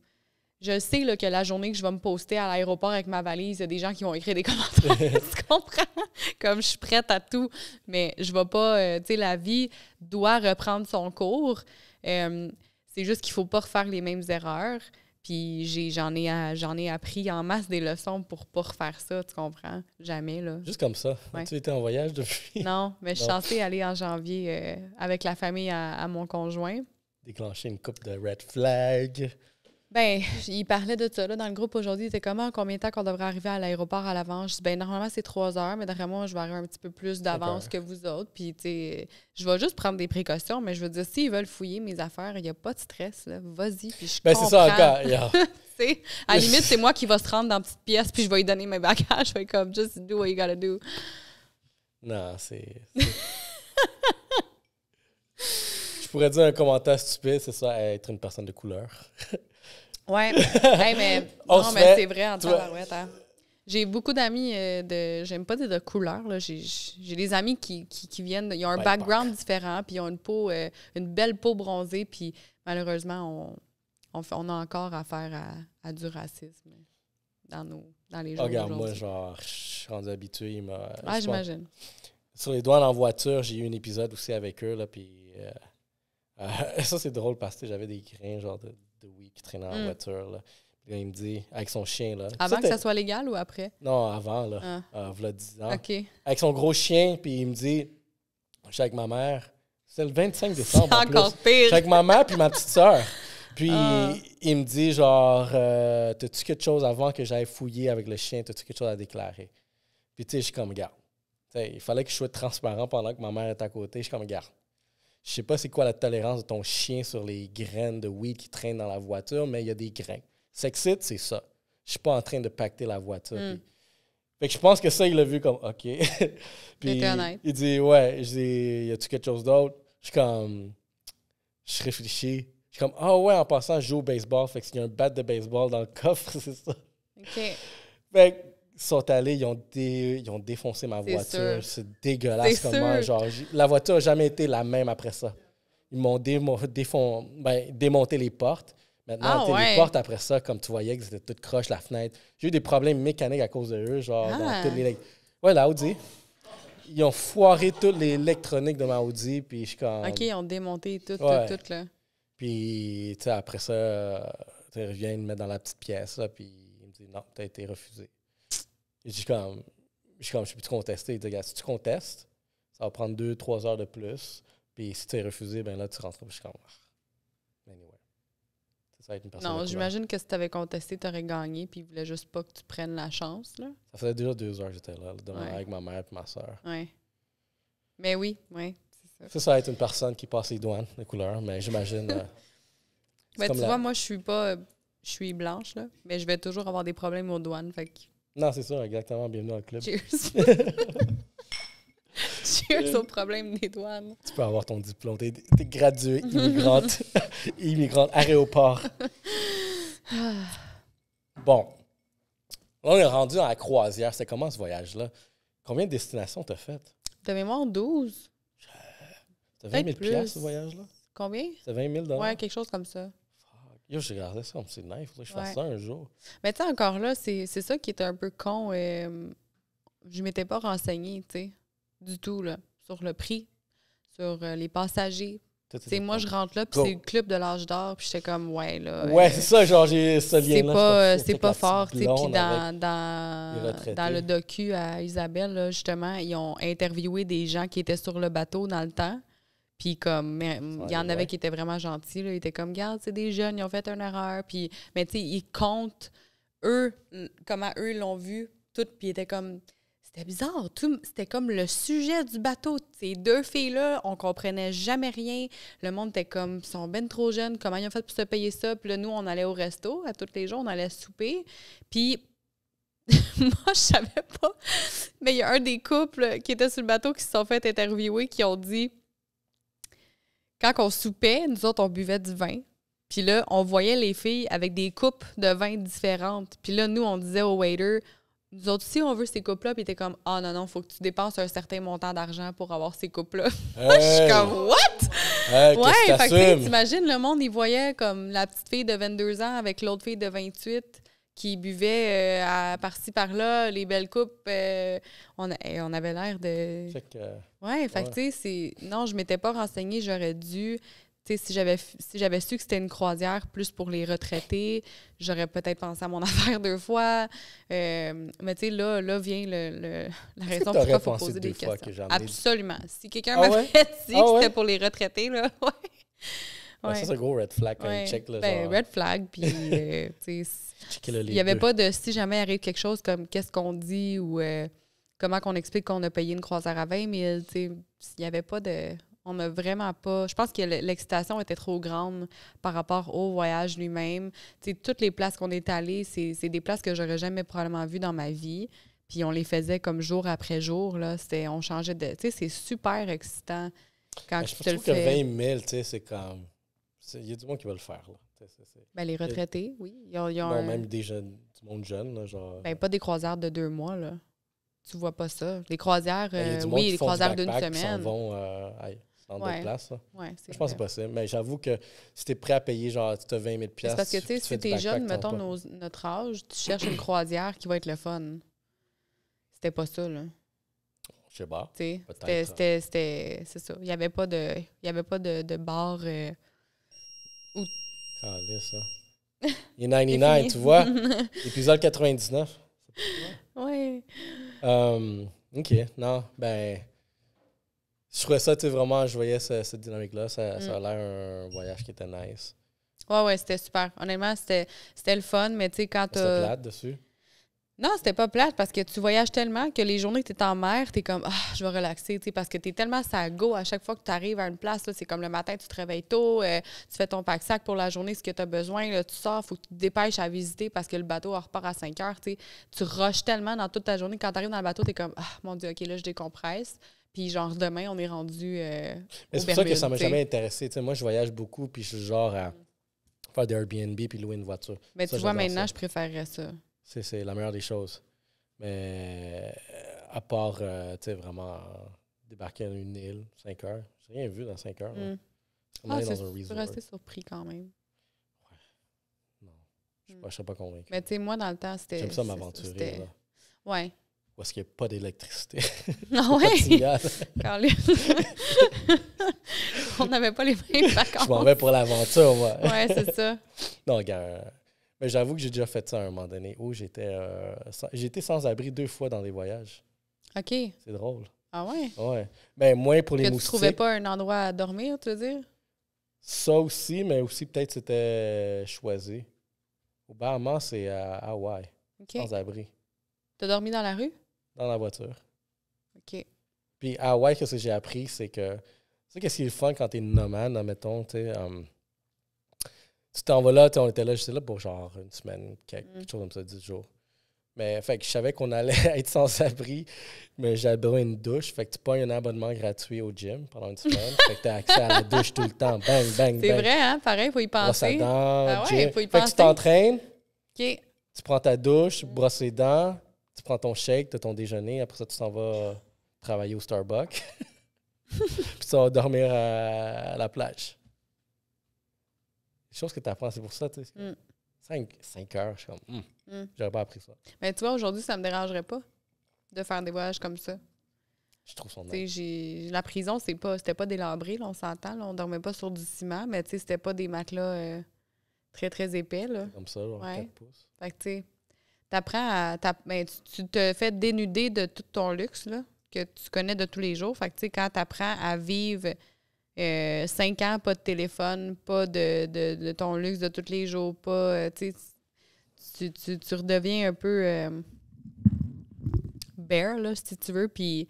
Speaker 2: Je sais que la journée que je vais me poster à l'aéroport avec ma valise, il y a des gens qui vont écrire des [LAUGHS] commentaires. tu comprends? Comme je suis prête à tout, mais je vais pas. tu sais, la vie doit reprendre son cours. c'est juste qu'il faut pas refaire les mêmes erreurs. Puis euh, j'en ai, appris en masse des leçons pour pas refaire ça, tu comprends? Jamais, là. Juste comme ça. Tu étais
Speaker 1: en voyage depuis?
Speaker 2: Non, mais je suis censée aller en janvier euh, avec la famille à, à, mon conjoint.
Speaker 1: Déclencher une coupe de red flag.
Speaker 2: Ben, [LAUGHS] il parlait de ça là, dans le groupe aujourd'hui. Il était comment, ah, combien de temps qu'on devrait arriver à l'aéroport à l'avance? ben, normalement, c'est trois heures, mais d'après moi, je vais arriver un petit peu plus d'avance que vous autres. Puis, tu je vais juste prendre des précautions, mais je veux dire, s'ils veulent fouiller mes affaires, il n'y a pas de stress, là. Vas-y, puis je ben, c'est ça, encore. [LAUGHS] à la limite, c'est moi qui va se rendre dans une petite pièce, puis je vais lui donner mes bagages. Fait comme, just do what you gotta do.
Speaker 1: Non, c'est. [LAUGHS] je pourrais dire un commentaire stupide, c'est ça, être une personne de couleur.
Speaker 2: Oui, [LAUGHS] mais, non, mais c'est vrai en hein. J'ai beaucoup d'amis euh, de. J'aime pas dire de couleur. J'ai des amis qui, qui, viennent. Ils ont un background différent, puis ils ont une peau, euh, une belle peau bronzée, puis malheureusement, on, on a encore affaire à, du racisme dans, nos, dans les gens. Ah, regarde, moi,
Speaker 1: genre, je suis rendu habitué. Il ah, j'imagine. Sur les doigts en voiture, j'ai eu un épisode aussi avec eux, là, puis. Euh, [LAUGHS] ça, c'est drôle parce que j'avais des grains, genre, de de week qui traînait en mm. voiture. Là. Puis là, il me dit, avec son chien. Là, avant que ça soit
Speaker 2: légal ou après?
Speaker 1: Non, avant, là. Ah. Euh, ans. Avec son gros chien, puis il me dit, je suis avec ma mère. C'est le 25 décembre. C'est encore pire. Je suis avec ma mère puis ma petite soeur. [LAUGHS] Puis ah. il, me dit, genre, euh, t'as-tu quelque chose avant que j'aille fouiller avec le chien? T'as-tu quelque chose à déclarer? Puis tu sais, je suis comme, garde. il fallait que je sois transparent pendant que ma mère est à côté. Je suis comme, garde. Je sais pas c'est quoi la tolérance de ton chien sur les graines de weed qui traînent dans la voiture, mais il y a des grains. Sexite, c'est ça. Je suis pas en train de pacter la voiture. Hmm. Fait que je pense que ça, il l'a vu comme OK. [LAUGHS] il dit Ouais, je Y a-tu quelque chose d'autre Je suis comme Je réfléchis. Je suis comme Ah oh ouais, en passant, je joue au baseball. Fait que y a un bat de baseball dans le coffre, [LAUGHS] c'est ça. OK sont allés, ils ont, ils ont défoncé ma voiture. C'est dégueulasse comment. Genre, la voiture n'a jamais été la même après ça. Ils m'ont ben, démonté les portes. Maintenant, ah, les portes après ça, comme tu voyais, que c'était toute croche, la fenêtre. J'ai eu des problèmes mécaniques à cause de eux, genre ah. Ouais, la Audi. Ils ont foiré toute l'électronique de ma Audi, puis je OK,
Speaker 2: ils ont démonté tout, tout, là.
Speaker 1: Puis, après ça, euh, tu reviens me mettre dans la petite pièce, là, puis ils me disent non, t'as été refusé. Et je suis comme, je suis comme, je peux contester? Il dit, si tu contestes, ça va prendre deux, trois heures de plus. Puis si tu es refusé, ben là, tu rentres. Je suis comme, ah. anyway. Ça va être une personne. Non, j'imagine
Speaker 2: que si tu avais contesté, tu aurais gagné. Puis il voulait juste pas que tu prennes la chance. Là.
Speaker 1: Ça faisait déjà deux heures que j'étais là, là avec ma mère et ma soeur.
Speaker 2: Ouais. Mais oui, oui. Ça.
Speaker 1: ça, ça va être une personne qui passe les douanes les couleurs, mais j'imagine. Euh, [LAUGHS] mais tu vois,
Speaker 2: moi, je suis pas. Euh, je suis blanche, là, mais je vais toujours avoir des problèmes aux douanes. Fait
Speaker 1: non, c'est sûr. exactement. Bienvenue dans le club. Cheers. [LAUGHS]
Speaker 2: [LAUGHS] Cheers au problème des douanes.
Speaker 1: Tu peux avoir ton diplôme. T'es es graduée immigrante, [LAUGHS] immigrante aéroport. [SIGHS] bon. Là, on est rendu dans la croisière. C'est comment ce voyage-là? Combien de destinations t'as
Speaker 2: faites? De mémoire, 12. Euh, t'as 20 000 ce voyage-là? Combien? C'est 20 000 Ouais, quelque chose comme ça.
Speaker 1: Yo, j'ai regardé ça, c'est nice, que je fasse ça un jour.
Speaker 2: Mais tu sais, encore là, c'est ça qui est un peu con. Je euh, je m'étais pas renseignée, tu sais, du tout, là, sur le prix, sur euh, les passagers. C'est moi, je rentre là, puis c'est le club de l'âge d'or, puis j'étais comme, ouais, là. Ouais, euh, c'est ça,
Speaker 1: genre, j'ai ce lien-là. C'est pas, pas fort, tu sais. Puis dans, dans, dans, le
Speaker 2: docu à Isabelle, là, justement, ils ont interviewé des gens qui étaient sur le bateau dans le temps. Puis comme, il y en avait qui étaient vraiment gentils, là. Ils étaient comme, garde, c'est des jeunes, ils ont fait une erreur. Puis, mais tu sais, ils comptent, eux, comment eux l'ont vu, tout. Puis ils étaient comme, c'était bizarre. tout C'était comme le sujet du bateau. Ces deux filles-là, on comprenait jamais rien. Le monde était comme, Ils sont ben trop jeunes, comment ils ont fait pour se payer ça? Puis nous, on allait au resto à tous les jours, on allait souper. Puis [LAUGHS] moi, je savais pas. Mais il y a un des couples qui était sur le bateau qui se sont fait interviewer, qui ont dit quand on soupait, nous autres, on buvait du vin. Puis là, on voyait les filles avec des coupes de vin différentes. Puis là, nous, on disait au waiter, nous autres, si on veut ces coupes-là, puis t'es comme, ah oh, non, non, faut que tu dépenses un certain montant d'argent pour avoir ces coupes-là. [LAUGHS] je suis comme, what? ouais, fait que t'imagines, le monde, il voyait comme la petite fille de 22 ans avec l'autre fille de 28 qui buvaient euh, à par-ci, par-là, les belles coupes. Euh, on, eh, on avait l'air de. Fait que, euh, fait tu sais, c'est. Non, je m'étais pas renseignée, j'aurais dû. si j'avais si j'avais su que c'était une croisière plus pour les retraités, j'aurais peut-être pensé à mon [LAUGHS] affaire deux fois. mais tu sais, là, vient le, la raison laquelle il faut poser des questions. Que Absolument. Si quelqu'un ah m'avait [LAUGHS] dit que ah c'était pour les retraités, là, [LAUGHS] Ça, c'est un gros red flag quand il check. le ben, Red flag, puis euh, [LAUGHS] il n'y avait pas de si jamais arrive quelque chose comme qu'est-ce qu'on dit ou euh, comment qu'on explique qu'on a payé une croisière à 20 000. Il n'y avait pas de. On n'a vraiment pas. Je pense que l'excitation était trop grande par rapport au voyage lui-même. Toutes les places qu'on est allé, c'est des places que j'aurais jamais probablement vues dans ma vie. Puis on les faisait comme jour après jour. Là. On changeait de. Tu sais, c'est super excitant quand ben, tu je trouve que
Speaker 1: 20 000, c'est comme. Il y a du monde qui va le faire. Là. Ben, les retraités, oui. il y a même des jeunes, du monde jeune. Là, genre... Ben, euh,
Speaker 2: pas des croisières de deux mois. là. Tu vois pas ça. Les croisières, ben, euh, oui, les croisières d'une semaine. Ils
Speaker 1: vont euh, dans places. Ouais, je pense que c'est possible. Mais j'avoue que si tu es prêt à payer genre tu as 20 000 Parce que tu si tu es jeune, mettons
Speaker 2: notre âge, tu cherches une croisière qui va être le fun. C'était pas ça. là.
Speaker 1: Je sais pas. Hein.
Speaker 2: C'était, c'est ça. Il n'y avait pas de, il avait pas de, de bar. Euh,
Speaker 1: les hein. [LAUGHS] ça. Il 99, tu vois. [LAUGHS] Épisode 99. Oui. Euh, OK. Non, ben. Je trouvais ça, tu sais, vraiment, je voyais cette dynamique-là. Ça, ça a mm. l'air un voyage qui était nice.
Speaker 2: Ouais, ouais, c'était super. Honnêtement, c'était le fun, mais tu sais, quand. tu plate dessus. Non, c'était pas plate parce que tu voyages tellement que les journées que tu es en mer, tu es comme, ah, je vais relaxer, tu parce que tu es tellement ça go à chaque fois que tu arrives à une place. C'est comme le matin, tu te réveilles tôt, euh, tu fais ton pack-sac pour la journée, ce que tu as besoin, là, tu sors, faut que tu te dépêches à visiter parce que le bateau repart à 5 heures. Tu rushes tellement dans toute ta journée. Quand tu arrives dans le bateau, tu es comme, ah, mon Dieu, OK, là, je décompresse. Puis genre, demain, on est rendu. Euh, Mais c'est pour ça que ça m'a jamais
Speaker 1: intéressé. moi, je voyage beaucoup, puis je suis genre à faire des Airbnb puis louer une voiture. Mais tu vois, maintenant,
Speaker 2: je préférerais ça
Speaker 1: c'est la meilleure des choses. Mais euh, à part, euh, tu sais, vraiment débarquer dans une île, 5 heures, j'ai rien vu dans 5 heures. On hmm. est ah, dans un resort. resté
Speaker 2: surpris quand même.
Speaker 1: Ouais. Non, je ne serais pas convaincu. Mais tu
Speaker 2: sais, moi, dans le temps, c'était. J'aime ça m'aventurer. Ouais.
Speaker 1: Parce qu'il n'y a pas d'électricité? non [LAUGHS] ah ouais? Quand
Speaker 2: [LAUGHS] [LAUGHS] on n'avait pas les mêmes vacances. Je m'en vais pour l'aventure, moi. ouais, c'est ça.
Speaker 1: Non, regarde, mais j'avoue que j'ai déjà fait ça à un moment donné où j'étais euh, j'étais sans abri deux fois dans des voyages. OK. C'est drôle. Ah ouais? Ouais. Mais ben, moins pour les moustiques. Tu trouvais
Speaker 2: pas un endroit à dormir, tu veux dire?
Speaker 1: Ça aussi, mais aussi peut-être c'était choisi. Au Bahamas, c'est à Hawaï. Sans abri.
Speaker 2: T'as dormi dans la rue? Dans la voiture. OK.
Speaker 1: Puis à Hawaï, ce que j'ai appris, c'est que. Tu sais, qu'est-ce qui est le fun quand t'es nomade, admettons, tu sais. Hum, tu t'en vas là, on était là, j'étais là pour genre une semaine, quelque mm. chose comme ça, 10 jours. Mais fait je savais qu'on allait [LAUGHS] être sans abri, mais j'avais besoin d'une douche. Fait que tu payes un abonnement gratuit au gym pendant une semaine. [LAUGHS] fait que tu as accès à la douche tout le temps. Bang, bang, C'est vrai,
Speaker 2: hein? Pareil, faut y penser. Brosse ah Faut y penser. Fait tu t'entraînes, tu
Speaker 1: prends ta douche, brosse mm. brosses les dents, tu prends ton shake, tu as ton déjeuner. Après ça, tu t'en vas travailler au Starbucks. [LAUGHS] Puis tu vas dormir à la plage que tu apprends. C'est pour ça, tu sais. Mm. Cinq, heures, je suis comme, hmm, mm. j'aurais pas appris ça.
Speaker 2: Mais tu vois, aujourd'hui, ça me dérangerait pas de faire des voyages comme ça. Je trouve son La prison, c'est pas, c'était pas des là, on s'entend. on dormait pas sur du ciment, mais tu sais, c'était pas des matelas euh, très, très épais. Là. Comme ça, genre pouces. Fait que tu apprends à. Ben, tu, tu, te fais dénuder de tout ton luxe là, que tu connais de tous les jours. Fait que tu sais, quand tu apprends à vivre euh, cinq ans, pas de téléphone, pas de, de, ton luxe de tous les jours, pas. Euh, tu, redeviens un peu euh, bear, si tu veux. Puis,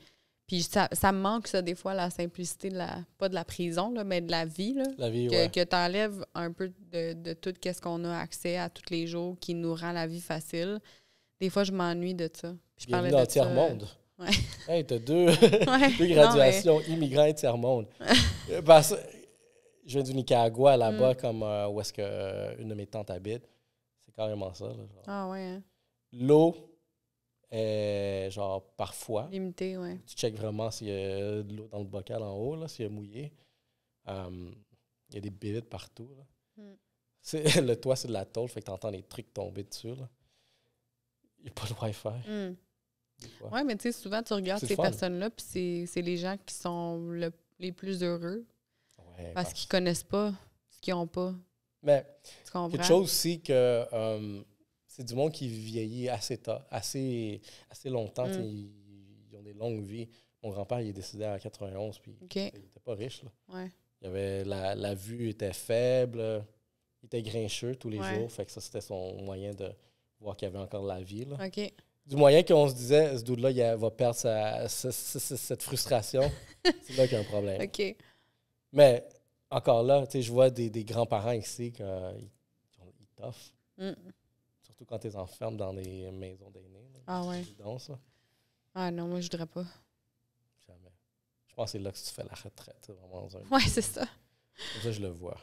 Speaker 2: puis ça, me manque, ça, des fois, la simplicité de la. Pas de la prison, là, mais de la vie. que, tu enlèves un peu de, de tout ce qu'on a accès à tous les jours qui nous rend la vie facile. Des fois, je m'ennuie de ça. je de monde Ouais.
Speaker 1: Hey, t'as deux, [LAUGHS] deux graduations, et tiers-monde. [LAUGHS] Euh, parce je viens du Nicaragua là-bas, mm. comme euh, où est-ce qu'une euh, de mes tantes habite. C'est carrément ça. Ah ouais. Hein. L'eau est genre parfois. Limitée, ouais. Tu check vraiment s'il y a de l'eau dans le bocal en haut, s'il est mouillé. Hum, il y a des bébites partout. Mm. [LAUGHS] Le toit, c'est de la tôle, fait que t'entends des trucs tomber dessus. Il n'y a pas de Wi-Fi.
Speaker 2: Mm. Oui, mais tu sais, souvent, tu regardes ces personnes-là, puis c'est les gens qui sont les plus heureux. parce, qu'ils qu'ils connaissent pas ce qu'ils n'ont pas. Mais quelque chose
Speaker 1: aussi que euh, c'est du monde qui vieillit assez assez, assez longtemps. Mm. Ils, ont des longues vies. Mon grand-père, il est décédé à 91, puis il n'était pas riche. Là. avait, la, vue était faible, il était grincheux tous les jours. Fait que ça, c'était son moyen de voir qu'il y avait encore de la vie. Là du moyen qu'on se disait, ce dude-là, il va perdre sa, cette frustration, [LAUGHS] c'est là qu'il y a un problème. OK. Mais encore là, tu sais, je vois des, grands-parents ici qui toffent. Mm. Surtout quand tu les enfermes dans des maisons d'aînés. Ah ouais. ça.
Speaker 2: Ah non, moi, je voudrais pas.
Speaker 1: Jamais. Je pense que c'est là que tu fais la retraite, vraiment. Dans ouais, c'est ça. ça, je le vois.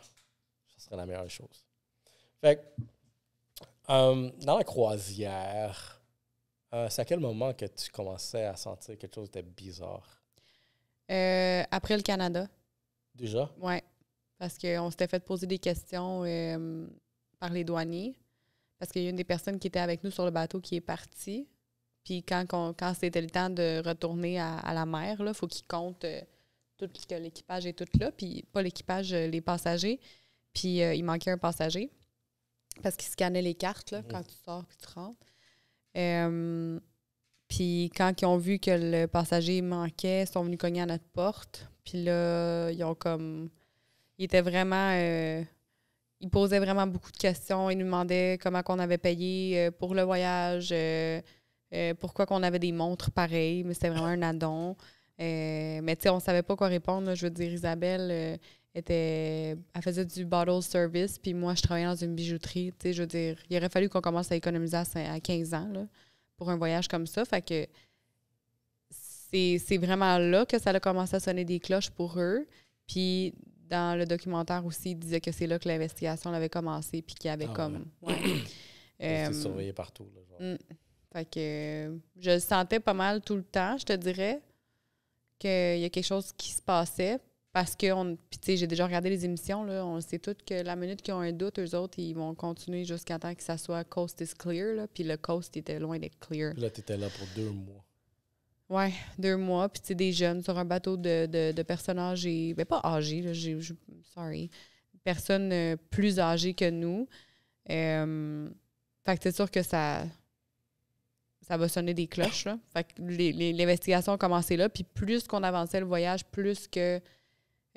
Speaker 1: Ça serait la meilleure chose. Fait euh, dans la croisière, euh, c'est à quel moment que tu commençais à sentir quelque chose de bizarre?
Speaker 2: Euh, après le Canada. Déjà? Oui. Parce qu'on s'était fait poser des questions euh, par les douaniers. Parce qu'il y a une des personnes qui était avec nous sur le bateau qui est partie. Puis quand, quand, c'était le temps de retourner à, la mer, là, faut il faut qu'ils comptent tout que l'équipage est tout là. Puis pas l'équipage, les passagers. Puis il manquait un passager. Parce qu'ils scannaient les cartes mhm. quand tu sors puis tu rentres. Euh, puis quand ils ont vu que le passager manquait, ils sont venus cogner à notre porte. Puis là, ils ont comme. Ils étaient vraiment. Euh, ils posaient vraiment beaucoup de questions. Ils nous demandaient comment on avait payé euh, pour le voyage, pourquoi qu'on avait des montres pareilles, mais c'était vraiment un addon. mais tu sais, on savait pas quoi répondre. Je veux dire, Isabelle était, elle faisait du bottle service, puis moi, je travaillais dans une bijouterie. Tu sais, je veux dire, il aurait fallu qu'on commence à économiser à, 15 ans là, pour un voyage comme ça. Fait que c'est vraiment là que ça a commencé à sonner des cloches pour eux. Puis dans le documentaire aussi, ils disaient que c'est là que l'investigation avait commencé, puis qu'il y avait ah comme. Ouais. [COUGHS] Euh, surveillé partout. Là, mm. fait que euh, je sentais pas mal tout le temps, je te dirais, qu'il y a quelque chose qui se passait. Parce que, tu sais, j'ai déjà regardé les émissions, là, on sait toutes que la minute qu'ils ont un doute, eux autres, ils vont continuer jusqu'à temps que ça soit coast is clear, là, puis le coast était loin d'être clear.
Speaker 1: là, tu étais là pour deux mois.
Speaker 2: Ouais, deux mois, puis tu sais, des jeunes sur un bateau de, de, personnes âgées, mais ben, pas âgées, là, j'ai, sorry, personnes euh, plus âgées que nous. Euh, fait que c'est sûr que ça, ça va sonner des cloches, là. Fait que l'investigation a commencé là, puis plus qu'on avançait le voyage, plus que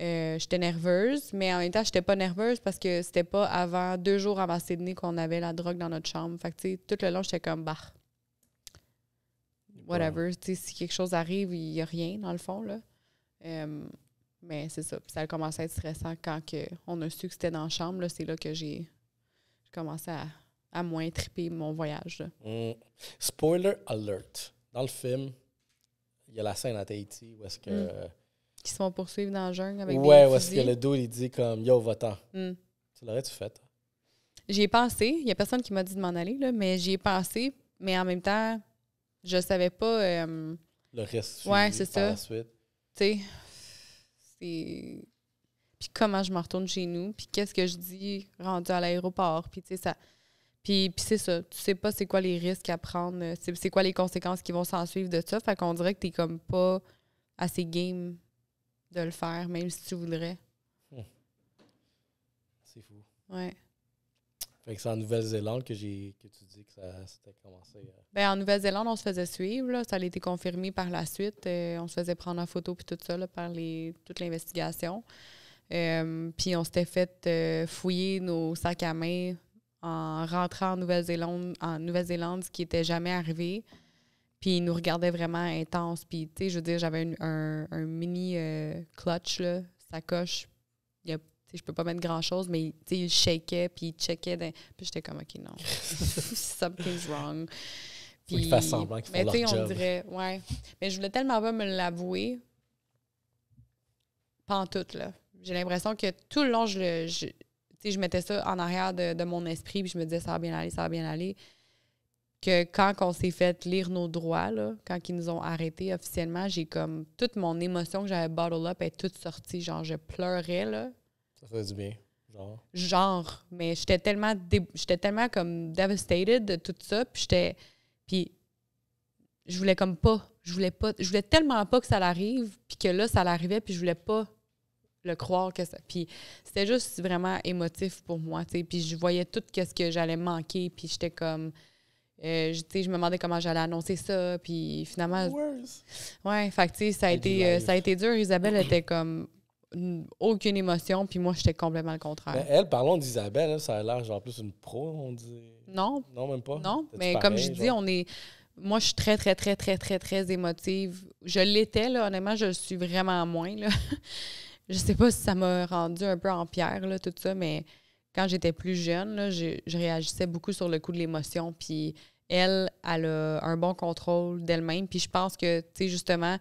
Speaker 2: euh, j'étais nerveuse, mais en même temps, j'étais pas nerveuse parce que c'était pas avant deux jours avant Sydney qu'on avait la drogue dans notre chambre. Fait que, tu sais, tout le long, j'étais comme, bah, whatever. si quelque chose arrive, il y a rien, dans le fond, là. Euh, mais c'est ça. Puis ça a commencé à être stressant quand que on a su que c'était dans la chambre. C'est là que j'ai commencé à, moins triper mon voyage.
Speaker 1: Mm. Spoiler alert. Dans le film, il y a la scène à Tahiti où est-ce que. Mm
Speaker 2: qui se font poursuivre dans le jungle avec les des Ouais, parce que le
Speaker 1: dos, il dit comme Yo, va-t'en. Hmm. Tu l'aurais-tu fait?
Speaker 2: J'y ai pensé. Il n'y a personne qui m'a dit de m'en aller, là, mais j'y ai pensé. Mais en même temps, je savais pas. Euh,
Speaker 1: le reste ouais, c'est ça. Tu
Speaker 2: sais, c'est. Puis comment je me retourne chez nous, puis qu'est-ce que je dis rendu à l'aéroport, puis tu sais, ça. Puis, puis c'est ça, tu sais pas c'est quoi les risques à prendre, c'est quoi les conséquences qui vont s'en suivre de ça. Fait qu'on dirait que t'es comme pas assez game de le faire, même si tu voudrais.
Speaker 1: Hmm. C'est fou. Ouais. Fait c'est en Nouvelle-Zélande que j'ai que tu dis que ça s'était commencé. Euh.
Speaker 2: Ben, en Nouvelle-Zélande, on se faisait suivre. Ça a été confirmé par la suite. Euh, on se faisait prendre en photo puis tout ça là, par les, toute l'investigation. Euh, puis on s'était fait fouiller nos sacs à main en rentrant en Nouvelle-Zélande, en Nouvelle-Zélande, ce qui n'était jamais arrivé. Puis il nous regardait vraiment intense. Puis, tu sais, je veux dire, j'avais un, mini euh, clutch, là, sacoche. Il a je peux pas mettre grand-chose, mais il shakeait, puis il checkait. Puis j'étais comme, OK, non. [LAUGHS] Something's wrong. Puis, oui, fait semblant mais sais, on dirait, ouais. Mais je voulais tellement pas me l'avouer. Pas en là. J'ai l'impression que tout le long, je, le, je, je mettais ça en arrière de, de mon esprit, puis je me disais, ça va bien aller, ça va bien aller que quand on s'est fait lire nos droits, là, quand ils nous ont arrêtés officiellement, j'ai comme toute mon émotion que j'avais bottle up est toute sortie. Genre, je pleurais. Là.
Speaker 1: Ça fait du bien. Genre.
Speaker 2: Genre. Mais j'étais tellement, j'étais tellement comme devastated de tout ça. Puis j'étais. Puis je voulais comme pas. Je voulais pas. Je voulais tellement pas que ça l'arrive. Puis que là, ça l'arrivait. Puis je voulais pas le croire que ça. Puis c'était juste vraiment émotif pour moi. sais. Puis je voyais tout ce que j'allais manquer. Puis j'étais comme euh, je, me demandais comment j'allais annoncer ça. Puis finalement. Ouais, ça a, été, euh, ça a été dur. Isabelle était comme aucune émotion, puis moi, j'étais complètement le contraire. Ben,
Speaker 1: elle, parlons d'Isabelle, hein, ça a l'air genre plus une pro, on dit. Non. même pas. Non, mais comme je dis, on
Speaker 2: est. Moi, je suis très, très, très, très, très, très émotive. Je l'étais, là, honnêtement, je le suis vraiment moins, là. [LAUGHS] je sais pas si ça m'a rendu un peu en pierre, là, tout ça, mais quand j'étais plus jeune, je, réagissais beaucoup sur le coup de l'émotion. Puis elle, elle a un bon contrôle d'elle-même. Puis je pense que, tu sais, justement,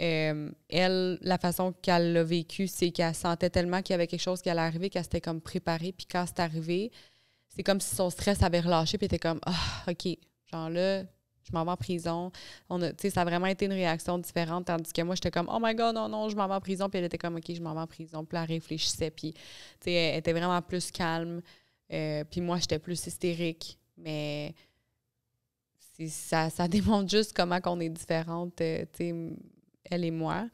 Speaker 2: euh, elle, la façon qu'elle l'a vécu, c'est qu'elle sentait tellement qu'il y avait quelque chose qui allait arriver qu'elle s'était comme préparée. Puis quand c'est arrivé, c'est comme si son stress avait relâché. Puis elle était comme, ah, OK, genre là, je m'en vais en prison. On a, ça a vraiment été une réaction différente, tandis que moi, j'étais comme, oh my god, non, non, je m'en vais en prison. Puis elle était comme, ok, je m'en vais en prison. Puis elle réfléchissait, puis elle était vraiment plus calme. Euh, puis moi, j'étais plus hystérique. Mais ça, ça [LAUGHS] démontre juste comment qu'on est différentes, euh, elle et moi.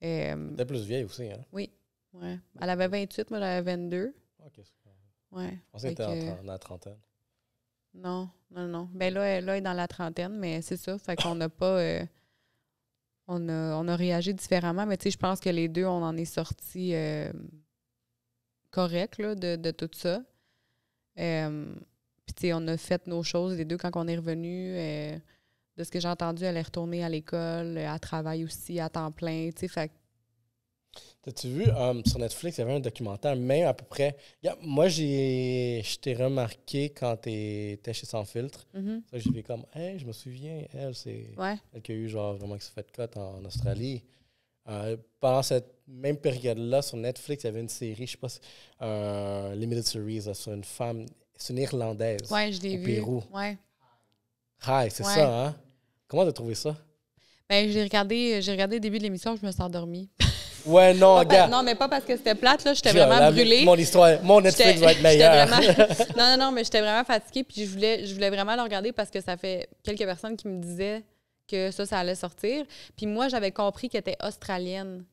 Speaker 2: elle euh, était plus vieille aussi, hein? Oui. Ouais. Elle avait 28, moi j'avais 22.
Speaker 1: OK. Ouais. On s'était en trentaine.
Speaker 2: Non, non, non. Ben là, là, elle est dans la trentaine, mais c'est ça. Fait qu'on n'a pas. Euh, on, a, on a réagi différemment, mais tu sais, je pense que les deux, on en est sortis correct euh, corrects là, de, tout ça. Euh, puis tu sais, on a fait nos choses, les deux, quand on est revenus. de ce que j'ai entendu, elle est retournée à l'école, à travail aussi à temps plein. Tu sais, fait
Speaker 1: tu tu vu um, sur Netflix, il y avait un documentaire, même à peu près. moi, j'ai, je t'ai remarqué quand t'étais chez Sans Filtre. Je mm-hmm. j'ai comme, je me souviens, elle, c'est elle qui a eu genre vraiment qui s'est fait cote en Australie. Euh, pendant cette même période-là, sur Netflix, il y avait une série, je sais pas, euh, Limited Series, sur une femme, c'est une Irlandaise. Ouais, je l'ai Pérou. Ouais. Hi, c'est ça, hein? Comment t'as trouvé ça?
Speaker 2: Ben, j'ai regardé, j'ai regardé le début de l'émission, je me suis endormie. [LAUGHS]
Speaker 1: Ouais, non, Non,
Speaker 2: mais pas parce que c'était plate, là. J'étais vraiment brûlée. Mon histoire,
Speaker 1: mon Netflix va être meilleur.
Speaker 2: [LAUGHS] non, non, non, mais j'étais vraiment fatiguée. Puis je voulais, je voulais vraiment le regarder parce que ça fait quelques personnes qui me disaient que ça, ça allait sortir. Puis moi, j'avais compris qu'elle était australienne.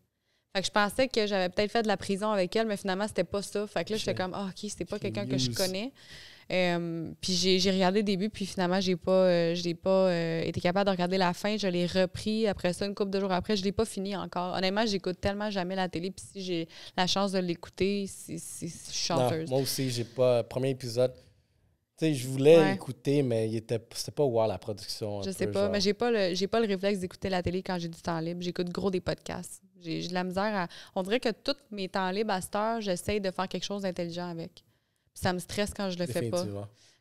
Speaker 2: Fait que je pensais que j'avais peut-être fait de la prison avec elle, mais finalement, c'était pas ça. Fait que là, j'étais comme, oh, OK, c'est pas quelqu'un que je connais. Euh, puis j'ai regardé le début, puis finalement, j'ai pas, j'ai euh, je n'ai pas euh, été capable de regarder la fin. Je l'ai repris après ça, une couple de jours après. Je l'ai pas fini encore. Honnêtement, j'écoute tellement jamais la télé, puis si j'ai la chance de l'écouter, c'est chanteuse.
Speaker 1: moi aussi, j'ai pas. Premier épisode. Tu sais, je voulais écouter, mais c'était pas wow la production. Je sais pas, mais j'ai
Speaker 2: pas, le, pas le réflexe d'écouter la télé quand j'ai du temps libre. J'écoute gros des podcasts. J'ai de la misère à. On dirait que tous mes temps libres à cette heure, j'essaye de faire quelque chose d'intelligent avec. Ça me stresse quand je le fais pas.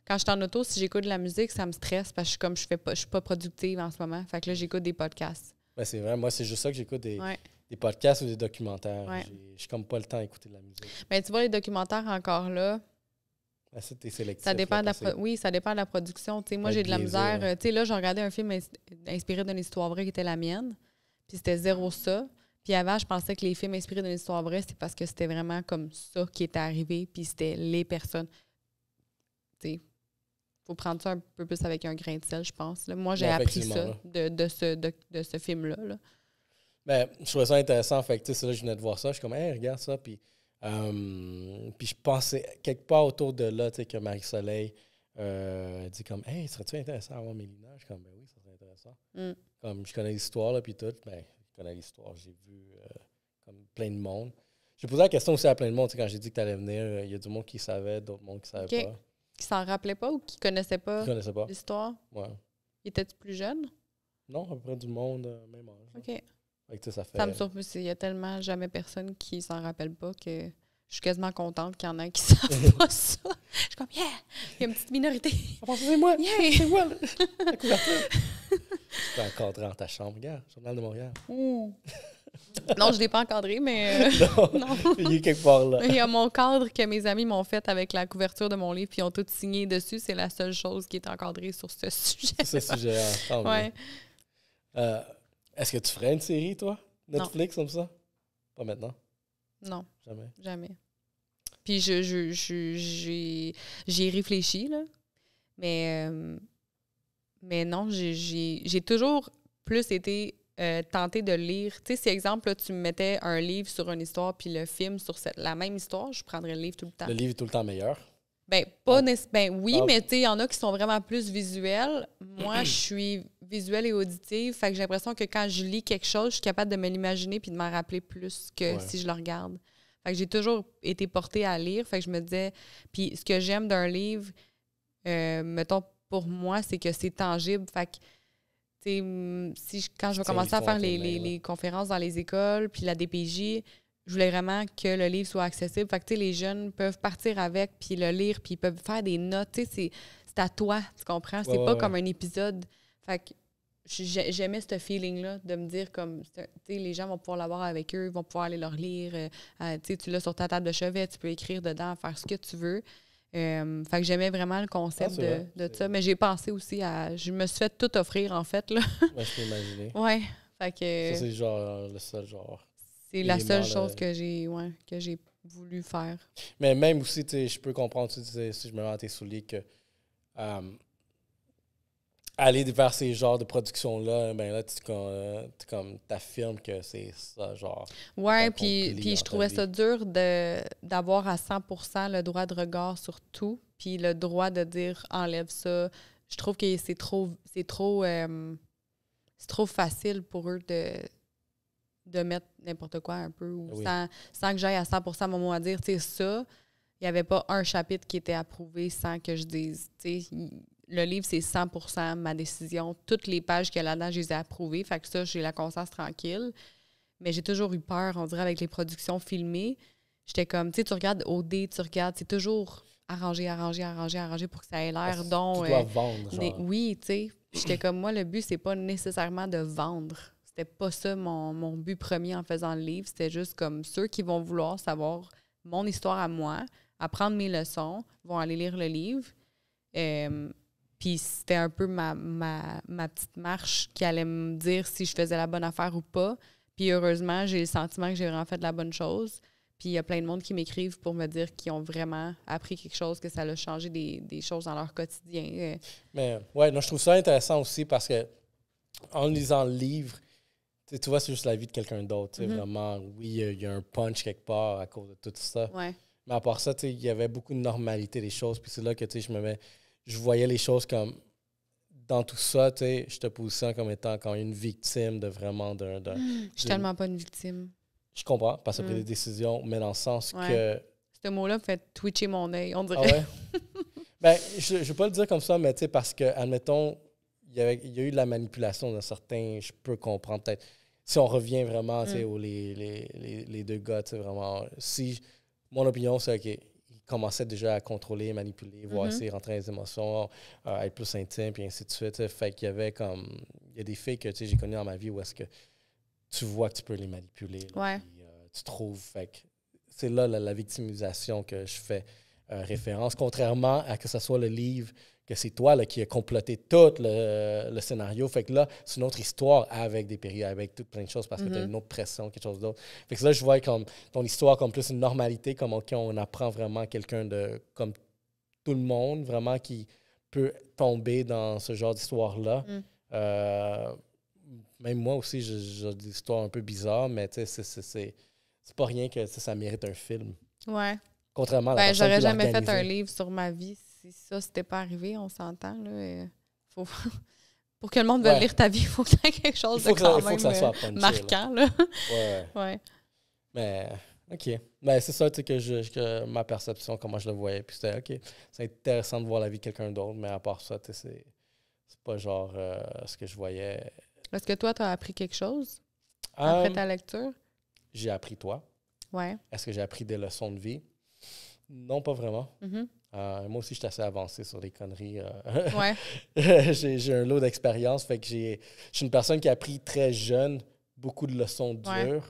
Speaker 2: Quand je suis en auto, si j'écoute de la musique, ça me stresse parce que je suis comme je fais pas, je suis pas productive en ce moment. Fait que là, j'écoute des podcasts.
Speaker 1: c'est vrai. Moi, c'est juste ça que j'écoute des, podcasts ou des documentaires. Je suis comme pas le temps d'écouter de la musique.
Speaker 2: Mais tu vois, les documentaires encore là.
Speaker 1: Ah, ça dépend de
Speaker 2: oui, ça dépend de la production. moi, j'ai de la misère. là, j'ai regardé un film inspiré d'une histoire vraie qui était la mienne. Puis c'était zéro ça. Puis avant, je pensais que les films inspirés d'une histoire vraie, c'était parce que c'était vraiment comme ça qui était arrivé, puis c'était les personnes. Tu sais, faut prendre ça un peu plus avec un grain de sel, je pense. Moi, j'ai appris ça de, de, ce, de, ce film-là.
Speaker 1: Ben, je trouvais ça intéressant. Fait que, tu sais, là, je venais de voir ça. Je suis comme, hey, regarde ça. Puis, euh, puis je pensais quelque part autour de là, tu sais, que Marie-Soleil euh, dit comme, hey, serait-tu intéressant à voir Mélina? Je suis comme, ben oui, ça serait intéressant. Mm. Comme, je connais l'histoire, là, puis tout. mais... Ben, connais l'histoire, j'ai vu euh, comme plein de monde. J'ai posé la question aussi à plein de monde, quand j'ai dit que tu allais venir, euh, il y a du monde qui savait, d'autres monde qui savaient pas.
Speaker 2: Qui s'en rappelait pas ou qui connaissait pas, pas. l'histoire? Ouais. Étais-tu plus jeune?
Speaker 1: Non, à peu près du monde, euh, même âge. OK. ça, fait... ça me surprend,
Speaker 2: il y a tellement jamais personne qui s'en rappelle pas que je suis quasiment contente qu'il y en ait qui ne [LAUGHS] savent [LAUGHS] pas ça. Je suis comme, yeah, il y a une petite minorité. Ah, c'est moi, c'est moi
Speaker 1: tu t'es encadré dans ta chambre, gars, Journal de Montréal.
Speaker 2: Hmm. non, je ne l'ai pas encadré, mais. Euh, [LAUGHS] non, [LAUGHS] Il est quelque part là. Il y a mon cadre que mes amis m'ont fait avec la couverture de mon livre, puis ils ont tout signé dessus. C'est la seule chose qui est encadrée sur ce [LAUGHS] sujet. Ce
Speaker 1: sujet, là ouais. Euh, Est-ce que tu ferais une série, toi Netflix, comme ça Pas maintenant. Non. Jamais.
Speaker 2: Jamais. Puis je, j'ai, je, réfléchi, là. Mais. Euh, mais non, j'ai toujours plus été euh, tentée de lire. Tu sais, si exemple, là, tu me mettais un livre sur une histoire puis le film sur la même histoire, je prendrais le livre tout le temps. Le livre
Speaker 1: est tout le temps meilleur.
Speaker 2: Ben, pas ben oui, mais tu il y en a qui sont vraiment plus visuels. Moi, je suis visuelle et auditive, fait que j'ai l'impression que quand je lis quelque chose, je suis capable de me l'imaginer puis de m'en rappeler plus que si je le regarde. Fait que j'ai toujours été portée à lire, fait que je me disais puis ce que j'aime d'un livre euh, mettons pour moi, c'est que c'est tangible. Fait que, si quand je vais commencer à faire les, conférences dans les écoles, puis la DPJ, je voulais vraiment que le livre soit accessible. Fait que, les jeunes peuvent partir avec, puis le lire, puis ils peuvent faire des notes. C'est à toi, tu comprends? C'est pas comme un épisode. Fait que j'aimais ce feeling-là de me dire comme, les gens vont pouvoir l'avoir avec eux, ils vont pouvoir aller leur lire. Euh, euh, tu l'as sur ta table de chevet, tu peux écrire dedans, faire ce que tu veux. Euh, fait que j'aimais vraiment le concept ah, de, ça. Mais j'ai pensé aussi à. Je me suis fait tout offrir, en fait. Là. [LAUGHS] Ouais, je peux imaginer. Ça, c'est
Speaker 1: genre le seul genre. C'est la seule chose
Speaker 2: que j'ai ouais, que j'ai voulu faire.
Speaker 1: Mais même aussi, tu je peux comprendre, si je me rends à tes souliers, que euh, aller vers ces genres de productions là ben là tu comme t'affirmes que c'est ça
Speaker 2: genre ouais puis puis je trouvais ça dur de d'avoir à 100% le droit de regard sur tout puis le droit de dire enlève ça je trouve que c'est trop c'est trop euh, c'est trop facile pour eux de de mettre n'importe quoi un peu ah sans, sans, que j'aille à 100% mon moment à dire tu sais ça il n'y avait pas un chapitre qui était approuvé sans que je dise tu sais le livre, c'est 100 ma décision. Toutes les pages qu'il y a là-dedans, je les ai approuvées. Fait que ça, j'ai la conscience tranquille. Mais j'ai toujours eu peur, on dirait, avec les productions filmées. J'étais comme, tu sais, tu regardes OD, tu regardes, c'est toujours arrangé, arrangé, arrangé, arrangé pour que ça ait l'air Tu euh, vendre, genre. oui, tu sais. J'étais comme, moi, le but, c'est pas nécessairement de vendre. C'était pas ça mon, mon but premier en faisant le livre. C'était juste comme ceux qui vont vouloir savoir mon histoire à moi, apprendre mes leçons, vont aller lire le livre. Euh, puis c'était un peu ma, petite marche qui allait me dire si je faisais la bonne affaire ou pas. Puis heureusement, j'ai le sentiment que j'ai vraiment fait la bonne chose. Puis il y a plein de monde qui m'écrivent pour me dire qu'ils ont vraiment appris quelque chose, que ça a changé des, choses dans leur quotidien.
Speaker 1: Mais ouais, non, je trouve ça intéressant aussi parce que en lisant le livre, tu vois, c'est juste la vie de quelqu'un d'autre. Mm-hmm. Vraiment, oui, il y, a un punch quelque part à cause de tout ça. Mais à part ça, il y avait beaucoup de normalité des choses. Puis c'est là que je me mets je voyais les choses comme dans tout ça, tu sais, je te positionne comme étant quand une victime de vraiment d'un. Hmm. je suis tellement
Speaker 2: pas une victime.
Speaker 1: Je comprends, parce que hmm. des décisions, mais dans le sens que.
Speaker 2: Ce mot-là fait twitcher mon œil, on dirait. Ah ouais?
Speaker 1: [LAUGHS] ben, je ne vais pas le dire comme ça, mais tu sais, parce que, admettons, il y, a eu de la manipulation d'un certains je peux comprendre peut-être. Si on revient vraiment, tu sais, hmm. les, deux gars, tu sais, vraiment. Si, mon opinion, c'est OK, commençait déjà à contrôler, manipuler, voir mm mm-hmm. rentrer dans les émotions, euh, être plus intime, puis ainsi de suite. Fait qu'il y avait comme. Il y a des faits que j'ai connus dans ma vie où est-ce que tu vois que tu peux les manipuler. Euh, tu trouves. c'est là la, victimisation que je fais. Euh, référence, contrairement à que ce soit le livre que c'est toi qui a comploté tout le, scénario. Fait que là, c'est une autre histoire avec des périodes, avec toutes plein de choses parce que tu as mm-hmm. une autre pression, quelque chose d'autre. Fait que là, je vois comme ton histoire comme plus une normalité, comme on apprend vraiment quelqu'un de comme tout le monde, vraiment qui peut tomber dans ce genre d'histoire-là. Mm. Euh, même moi aussi, j'ai des histoires un peu bizarres, mais tu c'est pas rien que ça mérite un film.
Speaker 2: Ouais. Contrairement à la ben, J'aurais jamais fait un livre sur ma vie si ça, c'était pas arrivé. On s'entend. [LAUGHS] Pour que le monde veuille lire ta vie, il faut que tu aies quelque chose de ça, soit euh, marquant. Là. Ouais. ouais.
Speaker 1: [LAUGHS] Mais, OK. Mais ben, c'est ça que, je, que ma perception, comment je le voyais. Puis c'était, OK, c'est intéressant de voir la vie de quelqu'un d'autre, mais à part ça, c'est pas genre euh, ce que je voyais.
Speaker 2: Est-ce que toi, tu as appris quelque chose après euh, ta lecture?
Speaker 1: J'ai appris toi. Ouais. Est-ce que j'ai appris des leçons de vie? Non, pas vraiment. Mhm. Euh, moi aussi, je suis assez avancé sur les conneries. Euh. [LAUGHS] j'ai un lot d'expérience. Fait que je suis une personne qui a appris très jeune beaucoup de leçons dures.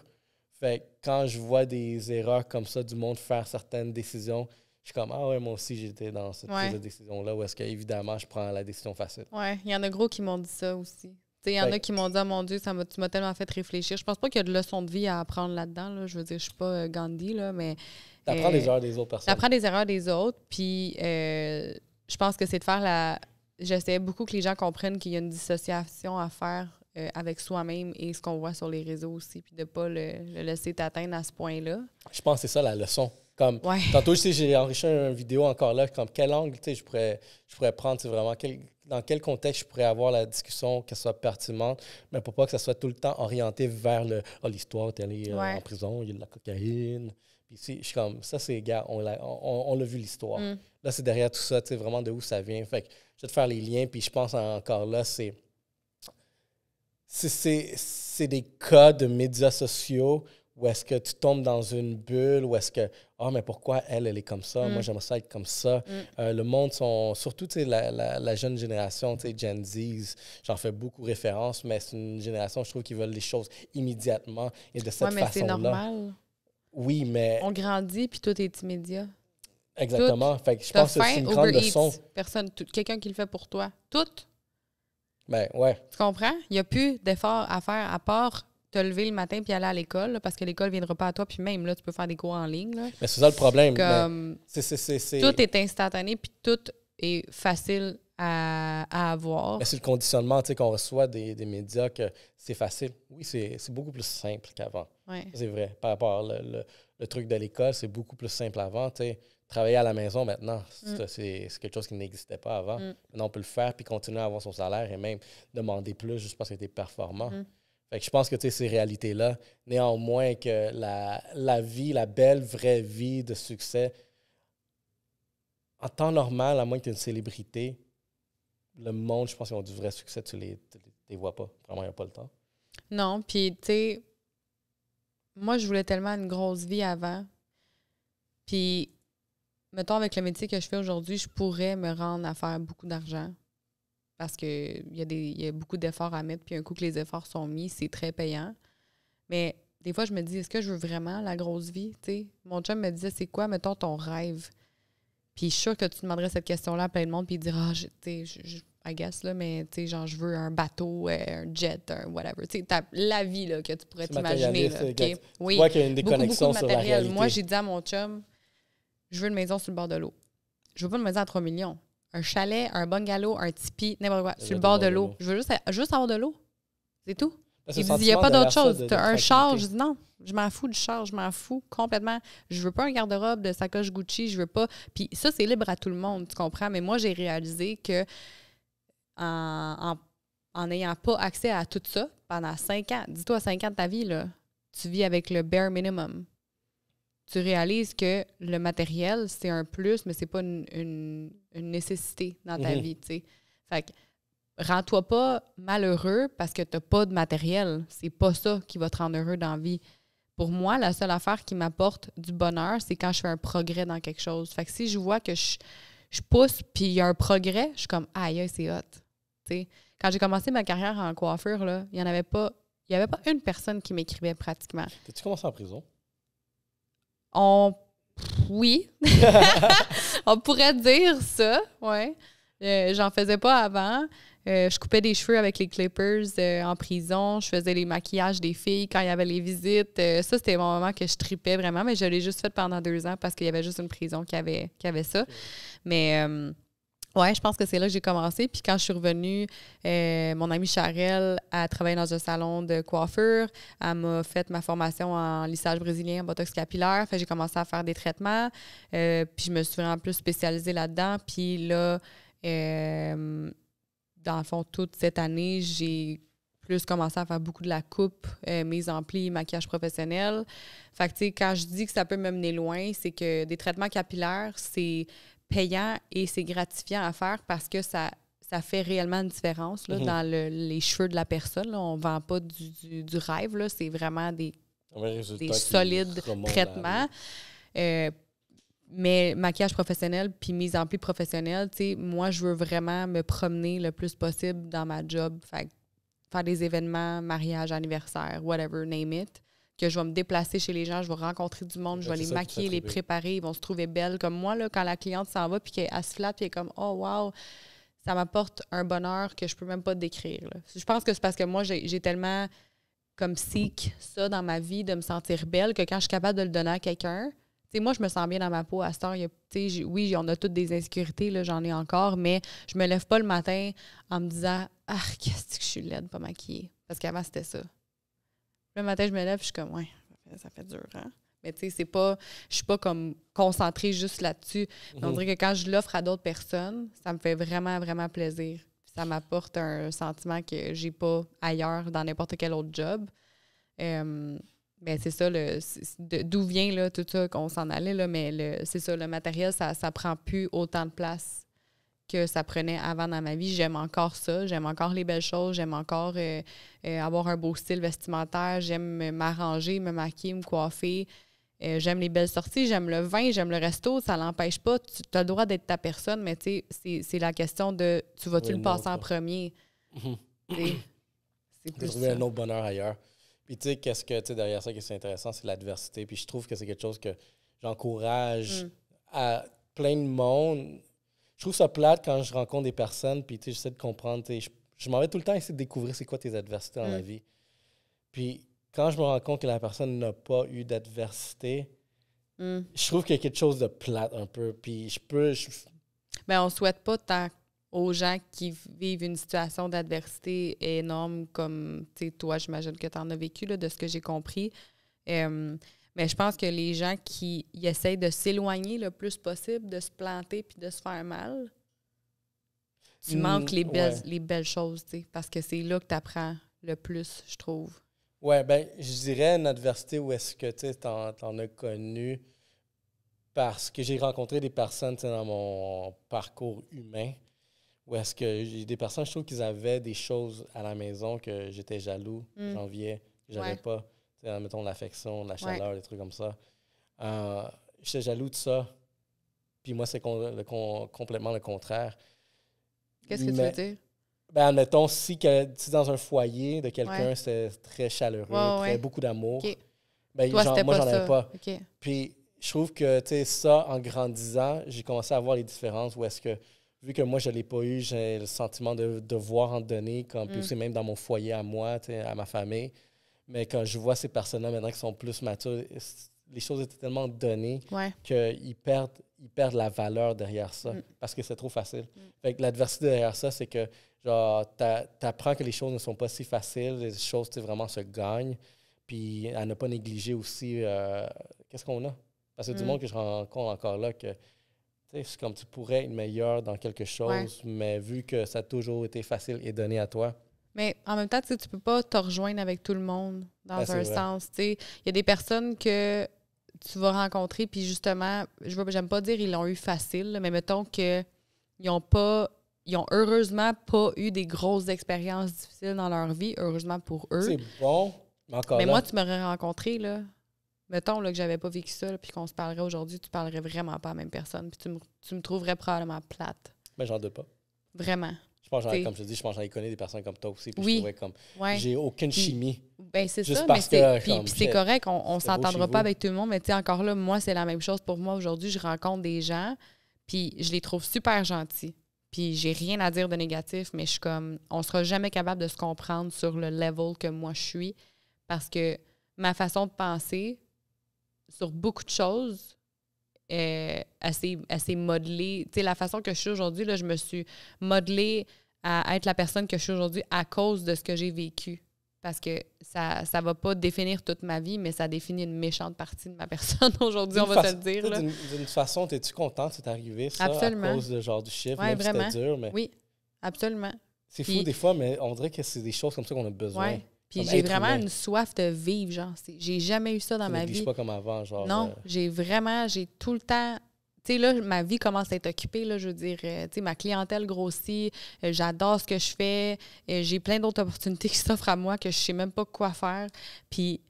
Speaker 1: Fait quand je vois des erreurs comme ça du monde faire certaines décisions, je suis comme Ah ouais, moi aussi j'étais dans cette décision-là où est-ce qu'évidemment je prends la décision facile.
Speaker 2: Ouais, il y en a gros qui m'ont dit ça aussi. Il y en a qui m'ont dit, ah, mon Dieu, ça m'a, tu m'as tellement fait réfléchir. Je pense pas qu'il y a de leçon de vie à apprendre là-dedans. Là. Je veux dire, je suis pas euh, Gandhi, là, mais. T'apprends euh, les erreurs des autres personnes. T'apprends des erreurs des autres, puis euh, je pense que c'est de faire la. J'essaie beaucoup que les gens comprennent qu'il y a une dissociation à faire euh, avec soi-même et ce qu'on voit sur les réseaux aussi, puis de ne pas le, laisser t'atteindre à ce point-là.
Speaker 1: Je pense que c'est ça la leçon. Comme, Tantôt, j'ai enrichi une vidéo encore là, comme quel angle je pourrais, je pourrais prendre, vraiment quel, dans quel contexte je pourrais avoir la discussion, qu'elle soit pertinente, mais pour pas que ça soit tout le temps orienté vers le oh, l'histoire, t'es allé euh, en prison, il y a de la cocaïne. Puis si, je suis comme, ça, c'est, gars, on l'a on, vu l'histoire. Mm. Là, c'est derrière tout ça, tu sais, vraiment de où ça vient. Fait que je vais te faire les liens, puis je pense encore là, c'est. C'est des cas de médias sociaux ou est-ce que tu tombes dans une bulle? Ou est-ce que, ah, oh, mais pourquoi elle, elle est comme ça? Moi, mm. j'aimerais ça être comme ça. Mm. Euh, le monde, sont, surtout la, la, la, jeune génération, Gen Z, j'en fais beaucoup référence, mais c'est une génération, je trouve, qui veulent les choses immédiatement et de cette façon-là. mais C'est normal. Oui, mais.
Speaker 2: On grandit, puis tout est immédiat. Exactement. Fait que je pense que c'est une grande Personne, quelqu'un qui le fait pour toi. Tout. Ben, ouais. Tu comprends? Il n'y a plus d'effort à faire à part te lever le matin puis aller à l'école, parce que l'école ne viendra pas à toi, puis même, là, tu peux faire des cours en ligne. Mais c'est ça le problème. Comme,
Speaker 1: tout
Speaker 2: est instantané, puis tout est facile à, à avoir. c'est
Speaker 1: le conditionnement qu'on reçoit des, des, médias que c'est facile. Oui, c'est beaucoup plus simple qu'avant. C'est vrai. Par rapport le, le, truc de l'école, c'est beaucoup plus simple avant. sais Travailler à la maison maintenant, c'est mm. quelque chose qui n'existait pas avant. Mm. Maintenant, on peut le faire puis continuer à avoir son salaire et même demander plus juste parce que tu es performant. Mm. Fait je pense que ces réalités-là, néanmoins que la, vie, la belle vraie vie de succès, en temps normal, à moins que tu aies une célébrité, le monde, je pense qu'ils ont du vrai succès, tu les, les vois pas. Vraiment, il n'y a pas le temps.
Speaker 2: Non, puis tu sais, moi, je voulais tellement une grosse vie avant. Puis, mettons, avec le métier que je fais aujourd'hui, je pourrais me rendre à faire beaucoup d'argent parce qu'il y, a des, beaucoup d'efforts à mettre, puis un coup que les efforts sont mis, c'est très payant. Mais des fois, je me dis, est-ce que je veux vraiment la grosse vie? Mon chum me disait, c'est quoi, mettons, ton rêve? Puis je suis sûre que tu demanderais cette question-là à plein de monde, puis il dirait, ah, je, je, agace, là, mais tu sais, genre, je veux un bateau, euh, un jet, un whatever. Tu sais, la vie là, que tu pourrais t'imaginer. Okay? Oui, qu'il y a une déconnexion sur la réalité. Moi, j'ai dit à mon chum, je veux une maison sur le bord de l'eau. Je veux pas une maison à 3 millions un chalet, un bungalow, un tipi, n'importe quoi, sur le bord de l'eau. Je veux juste, juste avoir de l'eau. C'est tout. il dit, il n'y a pas d'autre chose. Tu as un char, je dis non, je m'en fous du char, je m'en fous complètement. Je veux pas un garde-robe de sacoche Gucci, je veux pas. Puis ça, c'est libre à tout le monde, tu comprends? Mais moi, j'ai réalisé que en n'ayant pas accès à tout ça pendant cinq ans, dis-toi cinq ans de ta vie, tu vis avec le bare minimum tu réalises que le matériel, c'est un plus, mais c'est pas une, nécessité dans ta mhm. vie, tu sais. Fait que, rends-toi pas malheureux parce que tu n'as pas de matériel. C'est pas ça qui va te rendre heureux dans la vie. Pour moi, la seule affaire qui m'apporte du bonheur, c'est quand je fais un progrès dans quelque chose. Fait que si je vois que je, pousse puis il y a un progrès, je suis comme « aïe, c'est hot ». sais quand j'ai commencé ma carrière en coiffure, il n'y en avait pas... Il n'y avait pas une personne qui m'écrivait pratiquement. T'as-tu commencé en prison? On. Oui. [LAUGHS] on pourrait dire ça, ouais. Euh, j'en faisais pas avant. Euh, je coupais des cheveux avec les clippers euh, en prison. Je faisais les maquillages des filles quand il y avait les visites. ça, c'était mon moment que je tripais vraiment, mais je l'ai juste fait pendant deux ans parce qu'il y avait juste une prison qui avait, qui avait ça. Mais oui, je pense que c'est là que j'ai commencé. Puis quand je suis revenue, euh, mon amie Charelle a travaillé dans un salon de coiffure. Elle m'a fait ma formation en lissage brésilien, botox capillaire. Fait j'ai commencé à faire des traitements. Euh, puis je me suis vraiment plus spécialisée là-dedans. Puis là, euh, dans le fond, toute cette année, j'ai plus commencé à faire beaucoup de la coupe, mes amplis, maquillage professionnel. Fait quand je dis que ça peut m'amener loin, c'est que des traitements capillaires, c'est payant et c'est gratifiant à faire parce que ça, ça fait réellement une différence mhm. dans les cheveux de la personne. On ne vend pas du, du, rêve, c'est vraiment des,
Speaker 1: des solides traitements.
Speaker 2: Euh, mais maquillage professionnel puis mise en pli professionnelle, moi, je veux vraiment me promener le plus possible dans ma job. faire des événements, mariage, anniversaire, whatever, name it que je vais me déplacer chez les gens, je vais rencontrer du monde, je vais les maquiller, les préparer, ils vont se trouver belles. Comme moi, là, quand la cliente s'en va, puis qu'elle se flatte, puis elle est comme, oh, wow, ça m'apporte un bonheur que je peux même pas décrire. Je pense que c'est parce que moi, j'ai tellement comme seek ça dans ma vie, de me sentir belle, que quand je suis capable de le donner à quelqu'un, moi, je me sens bien dans ma peau. À ce heure, oui, on a toutes des insécurités, j'en ai encore, mais je me lève pas le matin en me disant Ah, qu'est-ce que je suis laide, pas maquiller Parce qu'avant, c'était ça. Le matin, je me lève, je suis comme, ouais, ça fait dur, hein. Mais tu sais, c'est pas, je suis pas comme concentrée juste là-dessus. On mhm. dirait que quand je l'offre à d'autres personnes, ça me fait vraiment, vraiment plaisir. Ça m'apporte un sentiment que j'ai pas ailleurs dans n'importe quel autre job. Euh, mais c'est ça, d'où vient là, tout ça qu'on s'en allait, là, mais c'est ça, le matériel, ça, ça prend plus autant de place que ça prenait avant dans ma vie. J'aime encore ça. J'aime encore les belles choses. J'aime encore euh, euh, avoir un beau style vestimentaire. J'aime m'arranger, me maquiller, me coiffer. Euh, j'aime les belles sorties, j'aime le vin, j'aime le resto, ça l'empêche pas. Tu as le droit d'être ta personne, mais tu sais, c'est la question de tu vas-tu le passer en premier? Mhm. c'est trouver ça. un autre
Speaker 1: bonheur ailleurs. Puis tu sais, qu'est-ce que tu derrière ça, qui est intéressant, c'est l'adversité. Puis je trouve que c'est quelque chose que j'encourage mm. à plein de monde je trouve ça plate quand je rencontre des personnes, puis j'essaie de comprendre. Je, je m'en vais tout le temps essayer de découvrir c'est quoi tes adversités dans la mm. vie. Puis quand je me rends compte que la personne n'a pas eu d'adversité, mm. je trouve qu'il y a quelque chose de plate un peu. Puis je peux.
Speaker 2: Mais ben, on souhaite pas tant aux gens qui vivent une situation d'adversité énorme comme toi, j'imagine que tu en as vécu, de ce que j'ai compris. Mais je pense que les gens qui essayent de s'éloigner le plus possible, de se planter puis de se faire mal, tu mm, manques les belles, les belles choses, tu parce que c'est là que tu apprends le plus, je trouve.
Speaker 1: Oui, ben je dirais une adversité où est-ce que tu en as connu parce que j'ai rencontré des personnes dans mon parcours humain où est-ce que j'ai des personnes, je trouve qu'ils avaient des choses à la maison que j'étais jaloux, mm. j'enviais, j'avais pas. Euh, mettons, l'affection, la chaleur, des trucs comme ça. Euh, je suis jaloux de ça. Puis moi, c'est complètement le contraire. Qu'est-ce que tu veux dire? Ben, admettons, si, dans un foyer de quelqu'un, c'est très chaleureux, très, beaucoup d'amour, ben, genre, moi, j'en avais pas. Puis je trouve que, tu sais, ça, en grandissant, j'ai commencé à voir les différences où est-ce que, vu que moi, je ne l'ai pas eu, j'ai le sentiment de devoir en donner, comme, puis mm. même dans mon foyer à moi, à ma famille. Mais quand je vois ces personnes-là maintenant qui sont plus matures, les choses étaient tellement données qu'ils perdent, ils perdent la valeur derrière ça mm. parce que c'est trop facile. Mm. l'adversité derrière ça, c'est que tu apprends que les choses ne sont pas si faciles, les choses vraiment se gagnent, puis à ne pas négliger aussi euh, qu'est-ce qu'on a. Parce que du mm. monde que je rencontre encore là, que c'est comme tu pourrais être meilleur dans quelque chose, mais vu que ça a toujours été facile et donné à toi,
Speaker 2: mais en même temps, tu peux pas te rejoindre avec tout le monde dans un sens. Il y a des personnes que tu vas rencontrer, puis justement, je j'aime pas dire ils l'ont eu facile, mais mettons qu'ils n'ont pas ils ont heureusement pas eu des grosses expériences difficiles dans leur vie, heureusement pour eux. C'est bon, mais encore Mais moi, tu m'aurais rencontré, là. Mettons là, que j'avais pas vécu ça, puis qu'on se parlerait aujourd'hui, tu parlerais vraiment pas à la même personne, puis tu me, tu me trouverais probablement plate.
Speaker 1: Mais j'en doute pas. Vraiment. Je pense, comme je dis, je pense j'en connu des personnes comme toi aussi. Puis oui. je trouvais comme. J'ai aucune chimie. Ben, c'est ça, mais c'est, puis, c'est correct, on ne s'entendra pas avec
Speaker 2: tout le monde, mais tu sais, encore là, moi, c'est la même chose pour moi. Aujourd'hui, je rencontre des gens, puis je les trouve super gentils. Puis j'ai rien à dire de négatif, mais je suis comme, on sera jamais capable de se comprendre sur le level que moi je suis, parce que ma façon de penser sur beaucoup de choses euh, assez, assez modelée. Tu sais, la façon que je suis aujourd'hui, je me suis modelée à être la personne que je suis aujourd'hui à cause de ce que j'ai vécu. Parce que ça ne va pas définir toute ma vie, mais ça définit une méchante partie de ma [LAUGHS] personne aujourd'hui, on va te le dire.
Speaker 1: D'une façon, es-tu contente que c'est arrivé, à cause de, genre, du chiffre, vraiment. Mais... Oui, absolument. C'est fou des fois, mais on dirait que c'est des choses comme ça qu'on a besoin. Puis j'ai vraiment une
Speaker 2: soif de vivre, genre. J'ai jamais eu ça dans ma vie. pas comme
Speaker 1: avant, genre. Non, euh.
Speaker 2: j'ai vraiment, j'ai tout le temps tu sais, là, ma vie commence à être occupée, là, je veux dire, euh, tu sais, ma clientèle grossit, euh, j'adore ce que je fais, j'ai plein d'autres opportunités qui s'offrent à moi que je sais même pas quoi faire. Puis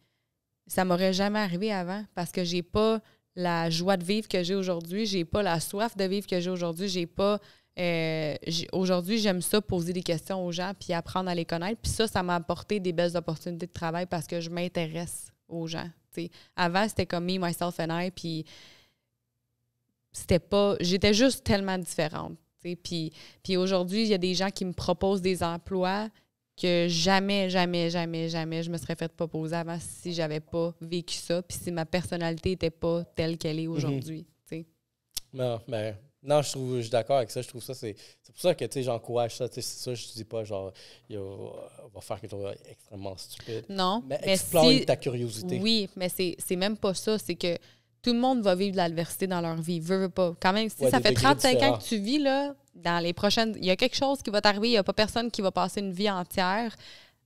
Speaker 2: ça m'aurait jamais arrivé avant parce que j'ai pas la joie de vivre que j'ai aujourd'hui, j'ai pas la soif de vivre que j'ai aujourd'hui, j'ai pas euh, aujourd'hui, j'aime ça, poser des questions aux gens puis apprendre à les connaître. Puis ça, ça m'a apporté des belles opportunités de travail parce que je m'intéresse aux gens. Avant, c'était comme me, myself and I, puis c'était pas. J'étais juste tellement différente. Puis, puis aujourd'hui, il y a des gens qui me proposent des emplois que jamais, jamais, jamais, jamais je me serais fait proposer avant si j'avais pas vécu ça, puis si ma personnalité était pas telle qu'elle est mhm. aujourd'hui.
Speaker 1: non, -hmm. ben, non, je, trouve, suis d'accord avec ça. Je trouve ça, c'est, pour ça que j'encourage ça. C'est ça, je dis pas genre, va faire quelque chose d'extrêmement stupide. Non. Mais, explore ta curiosité. Oui,
Speaker 2: mais c'est, c'est même pas ça. C'est que tout le monde va vivre de l'adversité dans leur vie. Veux, veux pas. Quand même, si ça fait 35 ans que tu vis, là, dans les prochaines. Il y a quelque chose qui va t'arriver. Il n'y a pas personne qui va passer une vie entière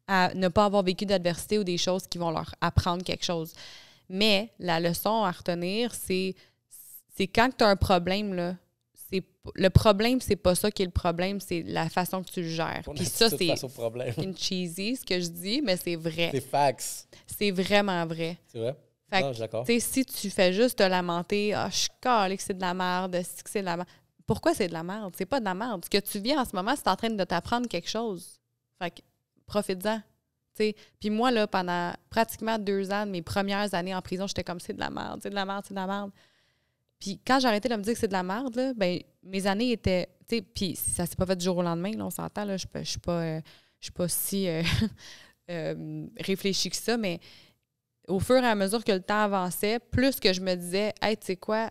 Speaker 2: à ne pas avoir vécu d'adversité ou des choses qui vont leur apprendre quelque chose. Mais la leçon à retenir, c'est, c'est quand tu as un problème, là le problème, c'est pas ça qui est le problème, c'est la façon que tu le gères. Puis ça, c'est une cheesy, ce que je dis, mais c'est vrai. C'est fax. C'est vraiment vrai. C'est vrai? si tu fais juste te lamenter, ah, je suis que c'est de la merde, que c'est de la merde. Pourquoi c'est de la merde? C'est pas de la merde. Ce que tu vis en ce moment, c'est en train de t'apprendre quelque chose. Fait que, profite-en. Puis moi, là, pendant pratiquement deux ans mes premières années en prison, j'étais comme c'est de la merde, c'est de la merde, c'est de la merde. Puis quand j'ai arrêté de me dire que c'est de la merde, là, ben, mes années étaient. Puis ça s'est pas fait du jour au lendemain, là, on s'entend, je ne suis pas, euh, suis pas si euh, [LAUGHS] euh, réfléchie que ça, mais au fur et à mesure que le temps avançait, plus que je me disais, hey, tu sais quoi,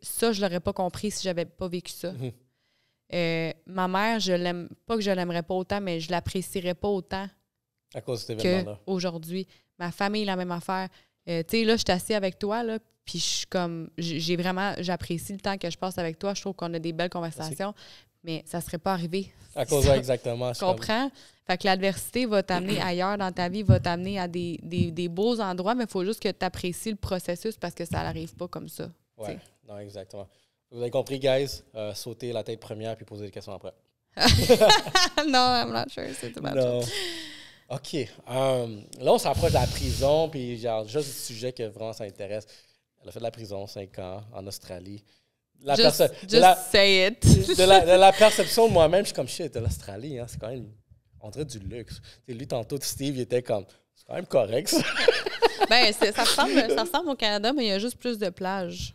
Speaker 2: ça, je l'aurais pas compris si j'avais pas vécu ça. Mhm. ma mère, je l'aime pas que je l'aimerais pas autant, mais je l'apprécierais pas autant.
Speaker 1: À là
Speaker 2: Aujourd'hui. Ma famille, la même affaire. tu sais, là, je suis assis avec toi, là, puis je suis comme, j'ai vraiment, j'apprécie le temps que je passe avec toi. Je trouve qu'on a des belles conversations, mais ça ne serait pas arrivé. À cause de [LAUGHS] exactement. Je comprends. Fait que l'adversité va t'amener ailleurs dans ta vie, va t'amener à des, beaux endroits, mais il faut juste que tu apprécies le processus parce que ça n'arrive pas comme ça.
Speaker 1: Oui, non, exactement. Vous avez compris, guys, euh, sauter la tête première puis poser des questions après. [LAUGHS] non, I'm not sure. C'est tout OK. Euh, là, on s'approche de la prison, puis genre, juste des sujet que vraiment ça intéresse. Elle a fait de la prison, 5 ans, en Australie. La just, de la, say it. de, la, perception de moi-même, je suis comme shit, de l'Australie, hein, c'est quand même, on dirait du luxe. lui, tantôt, Steve, il était comme, c'est quand même correct, ça.
Speaker 2: [LAUGHS] ben, ça ressemble, ça ressemble au Canada, mais il y a juste plus de plages.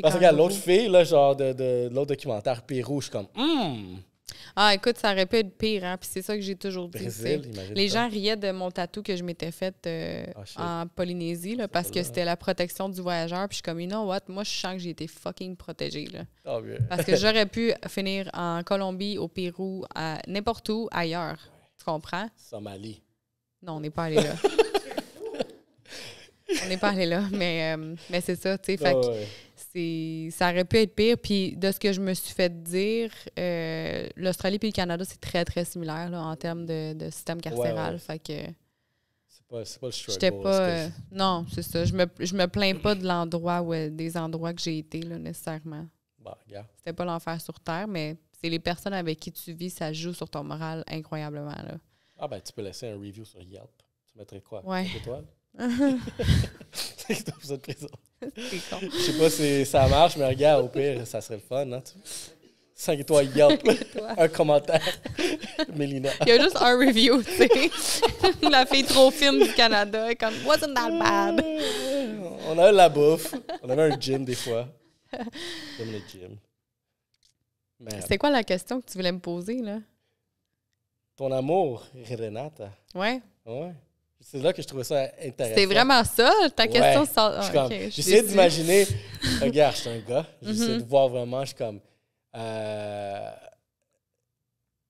Speaker 2: Parce que l'autre fille,
Speaker 1: là, genre de, l'autre documentaire Pérou, je suis comme, hum,
Speaker 2: ah, écoute, ça aurait pu être pire, hein? Puis c'est ça que j'ai toujours dit. les gens riaient de mon tatou que je m'étais faite euh, ah, en Polynésie, là, parce que c'était la protection du voyageur. Puis je suis comme, you know what? Moi, je sens que j'ai été fucking protégée, là. Ah, parce que j'aurais pu finir en Colombie, au Pérou, n'importe où ailleurs. Tu comprends? Somalie. Non, on n'est pas allé là. [LAUGHS] on n'est pas allé là, mais, euh, mais c'est ça, tu sais. Ah, ouais, ça aurait pu être pire. Puis de ce que je me suis fait dire, euh, l'Australie et le Canada, c'est très, très similaire en termes de, système carcéral. C'est
Speaker 1: pas, le struggle. Euh, non,
Speaker 2: c'est ça. Je me, me plains pas de l'endroit ou euh, des endroits que j'ai été, nécessairement. Bah C'était pas l'enfer sur Terre, mais c'est les personnes avec qui tu vis, ça joue sur ton moral incroyablement.
Speaker 1: Ah, ben, tu peux laisser un review sur Yelp. Tu mettrais quoi? Ouais. Je sais pas si ça marche, mais regarde, au pire, ça serait le fun. Hein, 5 étoiles Yelp, un commentaire, [LAUGHS] Mélina. Il y a juste
Speaker 2: un review, tu sais. [LAUGHS] La fille trop fine du Canada, comme « Wasn't that bad? »
Speaker 1: On a la bouffe, on avait un gym des fois. J'aime le gym. Euh, C'est
Speaker 2: quoi la question que tu voulais me poser, là?
Speaker 1: Ton amour, Renata. Ouais? Ouais c'est là que je trouvais ça intéressant. C'est vraiment ça, ta question J'essaie d'imaginer, [LAUGHS] regarde, je suis un gars, mhm. j'essaie de voir vraiment, je suis comme. Euh,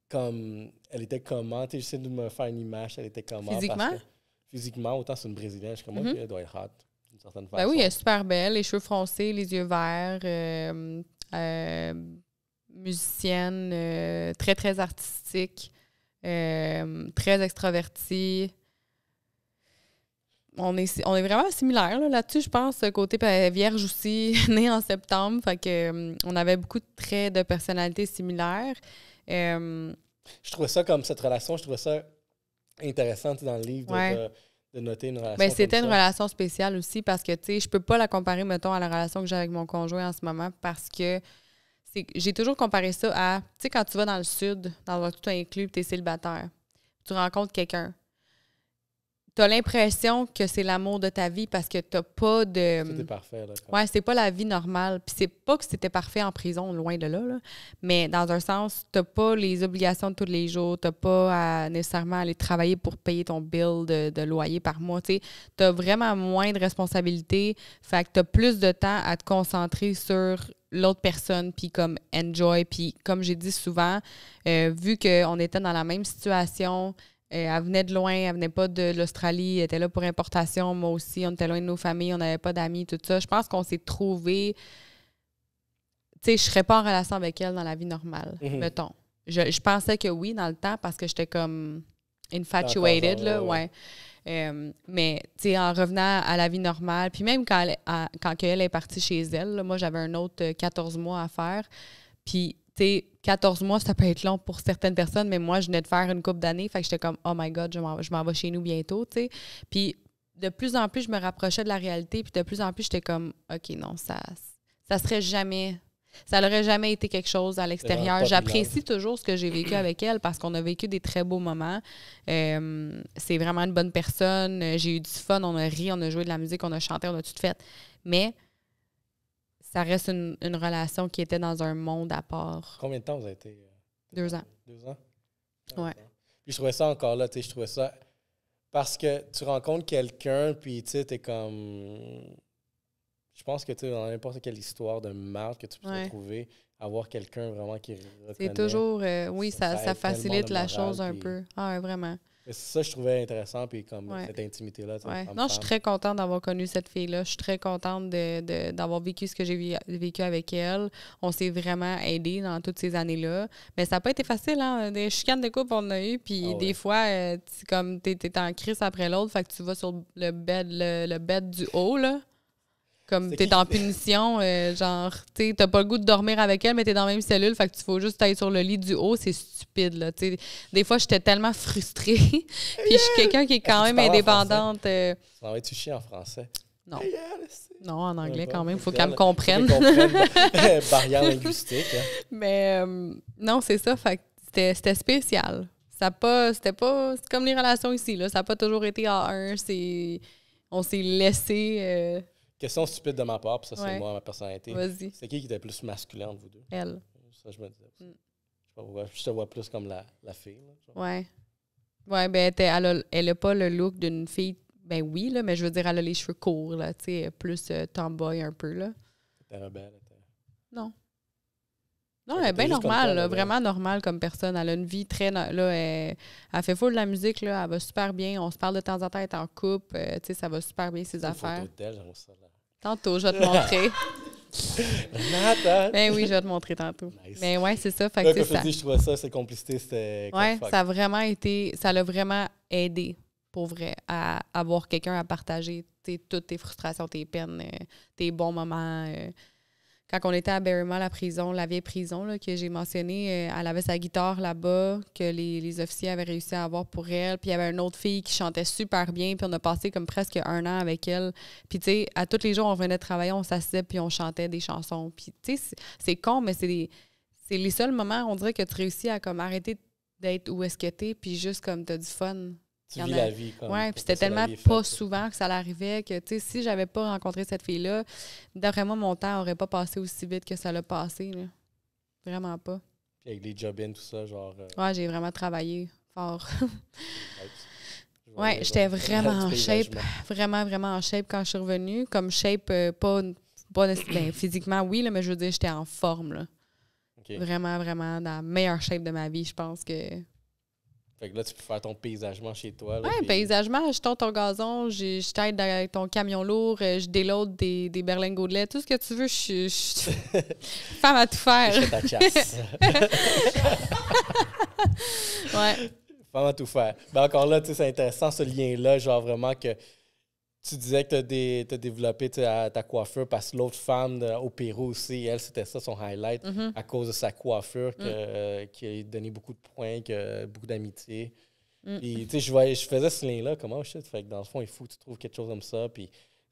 Speaker 1: comme. Elle était comment, tu sais, j'essaie de me faire une image, elle était comment. Physiquement? physiquement, autant c'est une Brésilienne, je suis comme, mhm. elle doit être hot, ben oui, elle est
Speaker 2: super belle, les cheveux froncés, les yeux verts. Euh, euh, musicienne, très, très artistique, très extravertie on est, on est vraiment similaires là-dessus, je pense, côté ben, vierge aussi, [LAUGHS] né en septembre. Fait que, euh, on avait beaucoup de traits de personnalité similaires. Euh,
Speaker 1: je trouvais ça comme cette relation, je trouvais ça intéressant dans le livre de, noter une relation. Ben, mais c'était une relation
Speaker 2: spéciale aussi parce que tu sais, je peux pas la comparer, mettons, à la relation que j'ai avec mon conjoint en ce moment parce que j'ai toujours comparé ça à, tu sais, quand tu vas dans le sud, dans tout inclus, tu es célibataire, tu rencontres quelqu'un tu as l'impression que c'est l'amour de ta vie parce que tu pas de. Ouais, c'est pas la vie normale. Puis c'est pas que c'était parfait en prison, loin de là, mais dans un sens, tu pas les obligations de tous les jours, tu pas à nécessairement aller travailler pour payer ton bill de, loyer par mois. Tu as vraiment moins de responsabilités. Fait que tu as plus de temps à te concentrer sur l'autre personne, puis comme enjoy. Puis comme j'ai dit souvent, euh, vu qu'on était dans la même situation, euh, elle venait de loin, elle venait pas de l'Australie, elle était là pour importation, moi aussi, on était loin de nos familles, on n'avait pas d'amis, tout ça. Je pense qu'on s'est trouvé. Tu sais, je serais pas en relation avec elle dans la vie normale, mhm. mettons. Je, pensais que oui dans le temps parce que j'étais comme infatuated, là, ouais. Euh, mais, tu sais, en revenant à la vie normale, puis même quand elle, quand elle est partie chez elle, moi, j'avais un autre 14 euh, mois à faire. Puis 14 mois, ça peut être long pour certaines personnes, mais moi, je venais de faire une coupe d'années. Fait que j'étais comme, oh my God, je m'en vais chez nous bientôt, tu sais. Puis de plus en plus, je me rapprochais de la réalité. Puis de plus en plus, j'étais comme, OK, non, ça, ça serait jamais. Ça n'aurait jamais été quelque chose à l'extérieur. J'apprécie toujours ce que j'ai vécu avec elle parce qu'on a vécu des très beaux moments. Euh, c'est vraiment une bonne personne. Euh, j'ai eu du fun, on a ri, on a joué de la musique, on a chanté, on a tout fait. Mais ça reste une, relation qui était dans un monde à part. Combien
Speaker 1: de temps vous avez été? Euh, deux ans. Deux ans? Puis je trouvais ça encore là, tu sais, je trouvais ça... Parce que tu rencontres quelqu'un, puis tu sais, t'es comme... Je pense que tu dans n'importe quelle histoire de mal que tu peux trouver, avoir quelqu'un vraiment qui C'est toujours... Euh, oui, ça, ça, facilite la chose un peu.
Speaker 2: Ah, vraiment.
Speaker 1: C'est ça, que je trouvais intéressant, puis comme cette intimité-là. Non, je suis très
Speaker 2: contente d'avoir connu cette fille-là. Je suis très contente d'avoir vécu ce que j'ai vécu avec elle. On s'est vraiment aidé dans toutes ces années-là. Mais ça n'a pas été facile, hein? Des chicanes de couple, on a eu, puis ah des fois, euh, comme t'es es en crise après l'autre, fait tu vas sur le bed, le bed du haut, là. Comme t'es en punition, euh, genre, tu t'as pas le goût de dormir avec elle, mais t'es dans la même cellule, fait que tu faut juste aller sur le lit du haut, c'est stupide, là. Des fois, j'étais tellement frustrée. [LAUGHS] Puis je suis quelqu'un qui est quand même indépendante. Euh,
Speaker 1: ça va être touché en français.
Speaker 2: Non. Non, en anglais quand même, faut qu'elle me comprenne. [LAUGHS] [LAUGHS] Barrière linguistique. Hein. Mais euh, non, c'est ça, fait c'était spécial. Ça pas c'était pas c'est comme les relations ici là, ça n'a pas toujours été à un, c'est on s'est laissé
Speaker 1: Question stupide de ma part, puis ça, c'est moi, ma personnalité. Vas-y. C'est qui qui était plus masculin entre vous deux? Elle. Ça, je me disais. Mm. Je, te vois plus comme la, la fille.
Speaker 2: Oui. ouais. Ouais, ben, elle n'a elle pas le look d'une fille. Ben oui, là, mais je veux dire, elle a les cheveux courts, là, tu sais, plus euh, tomboy un peu, là. T'es rebelle, Non. Non, elle est bien normale, vraiment normale comme personne. Elle a une vie très. Là, elle, fait full de la musique, là, elle va super bien. On se parle de temps en temps, elle est en couple. Euh, tu sais, ça va super bien, ses affaires. ça, Tantôt, je vais te montrer. Mais [LAUGHS] ben oui, je vais te montrer tantôt. Mais ben ouais, c'est ça. Fait que, ça... je trouvais ça, c'est
Speaker 1: complicité, c'était. Ouais, ça a
Speaker 2: vraiment été. Ça l'a vraiment aidé, pour vrai, à avoir quelqu'un à partager toutes tes frustrations, tes peines, euh, tes bons moments. Euh, quand on était à Barrymore, la prison, la vieille prison que j'ai mentionnée, euh, elle avait sa guitare là-bas que les, officiers avaient réussi à avoir pour elle. Puis il y avait une autre fille qui chantait super bien. Puis on a passé comme presque un an avec elle. Puis tu sais, à tous les jours, on venait travailler, on s'assait puis on chantait des chansons. Puis tu sais, c'est con, mais c'est les seuls moments, on dirait que tu réussis à comme arrêter d'être où est-ce que t'es, puis juste comme t'as du fun la vie. ouais, c'était tellement pas souvent que ça l'arrivait que, tu sais, si j'avais pas rencontré cette fille-là, d'après moi, mon temps aurait pas passé aussi vite que ça l'a passé. Vraiment pas.
Speaker 1: avec les job tout ça, genre. Euh, ouais,
Speaker 2: j'ai vraiment travaillé fort. [LAUGHS] ouais, j'étais vraiment en shape. Vraiment, vraiment en shape quand je suis revenue. Comme shape, euh, pas, ben, physiquement, oui, mais je veux dire, j'étais en forme. Vraiment, vraiment dans la meilleure shape de ma vie, je pense que
Speaker 1: fait que là, tu peux faire ton paysagement chez toi. Oui, paysagement,
Speaker 2: je ton gazon, je, t'aide avec ton camion lourd, euh, je déloade des, des berlingots de lait, tout ce que tu veux, je suis [LAUGHS] femme à tout faire. Je ta chasse. [LAUGHS] ouais.
Speaker 1: Femme à tout faire. Ben encore là, tu sais, c'est intéressant ce lien-là, genre vraiment que tu disais que tu as, développé ta, coiffure parce que l'autre femme au Pérou aussi, elle, c'était ça son highlight mm-hmm. à cause de sa coiffure mm. qui a donné beaucoup de points, que, beaucoup d'amitié. Mm. Puis, tu sais, je faisais ce lien-là, comment oh, dans le fond, il faut que tu trouves quelque chose comme ça. Puis,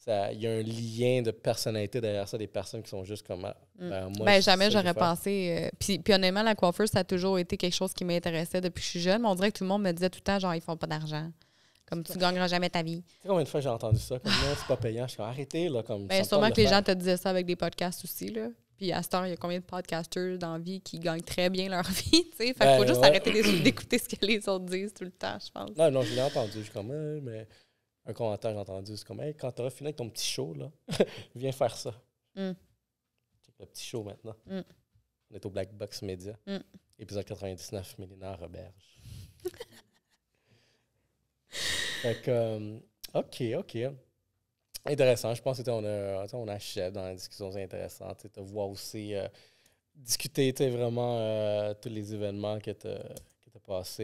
Speaker 1: il y a un lien de personnalité derrière ça, des personnes qui sont juste comme. Ah, mm. ben, moi, ben, jamais j'aurais
Speaker 2: pensé. Euh, puis, puis, honnêtement, la coiffure, ça a toujours été quelque chose qui m'intéressait depuis que je suis jeune. Mais on dirait que tout le monde me disait tout le temps, genre, ils font pas d'argent. Comme tu gagneras jamais ta vie. Tu
Speaker 1: sais combien de fois j'ai entendu ça? Comme non, c'est pas payant. Je suis là. Comme, ben, sûrement que les gens
Speaker 2: te disaient ça avec des podcasts aussi, là. Puis à ce temps, il y a combien de podcasters dans la vie qui gagnent très bien leur [LAUGHS] vie, tu sais? faut ben, juste arrêter d'écouter ce que les autres disent tout le temps, je pense.
Speaker 1: Non, non, je l'ai entendu. Je suis comme, euh, mais un commentaire j'ai entendu, c'est comme, hey, quand t'auras fini avec ton petit show, là, [LAUGHS] viens faire ça. Mm. Le petit show maintenant. Mm. On est au Black Box Media. Mm. Épisode 99, Mélina Roberge. [LAUGHS] Fait que, euh, OK, OK. Intéressant. Je pense qu'on a, on achève dans les discussions intéressantes. Te vois aussi euh, discuter vraiment euh, tous les événements qui tu as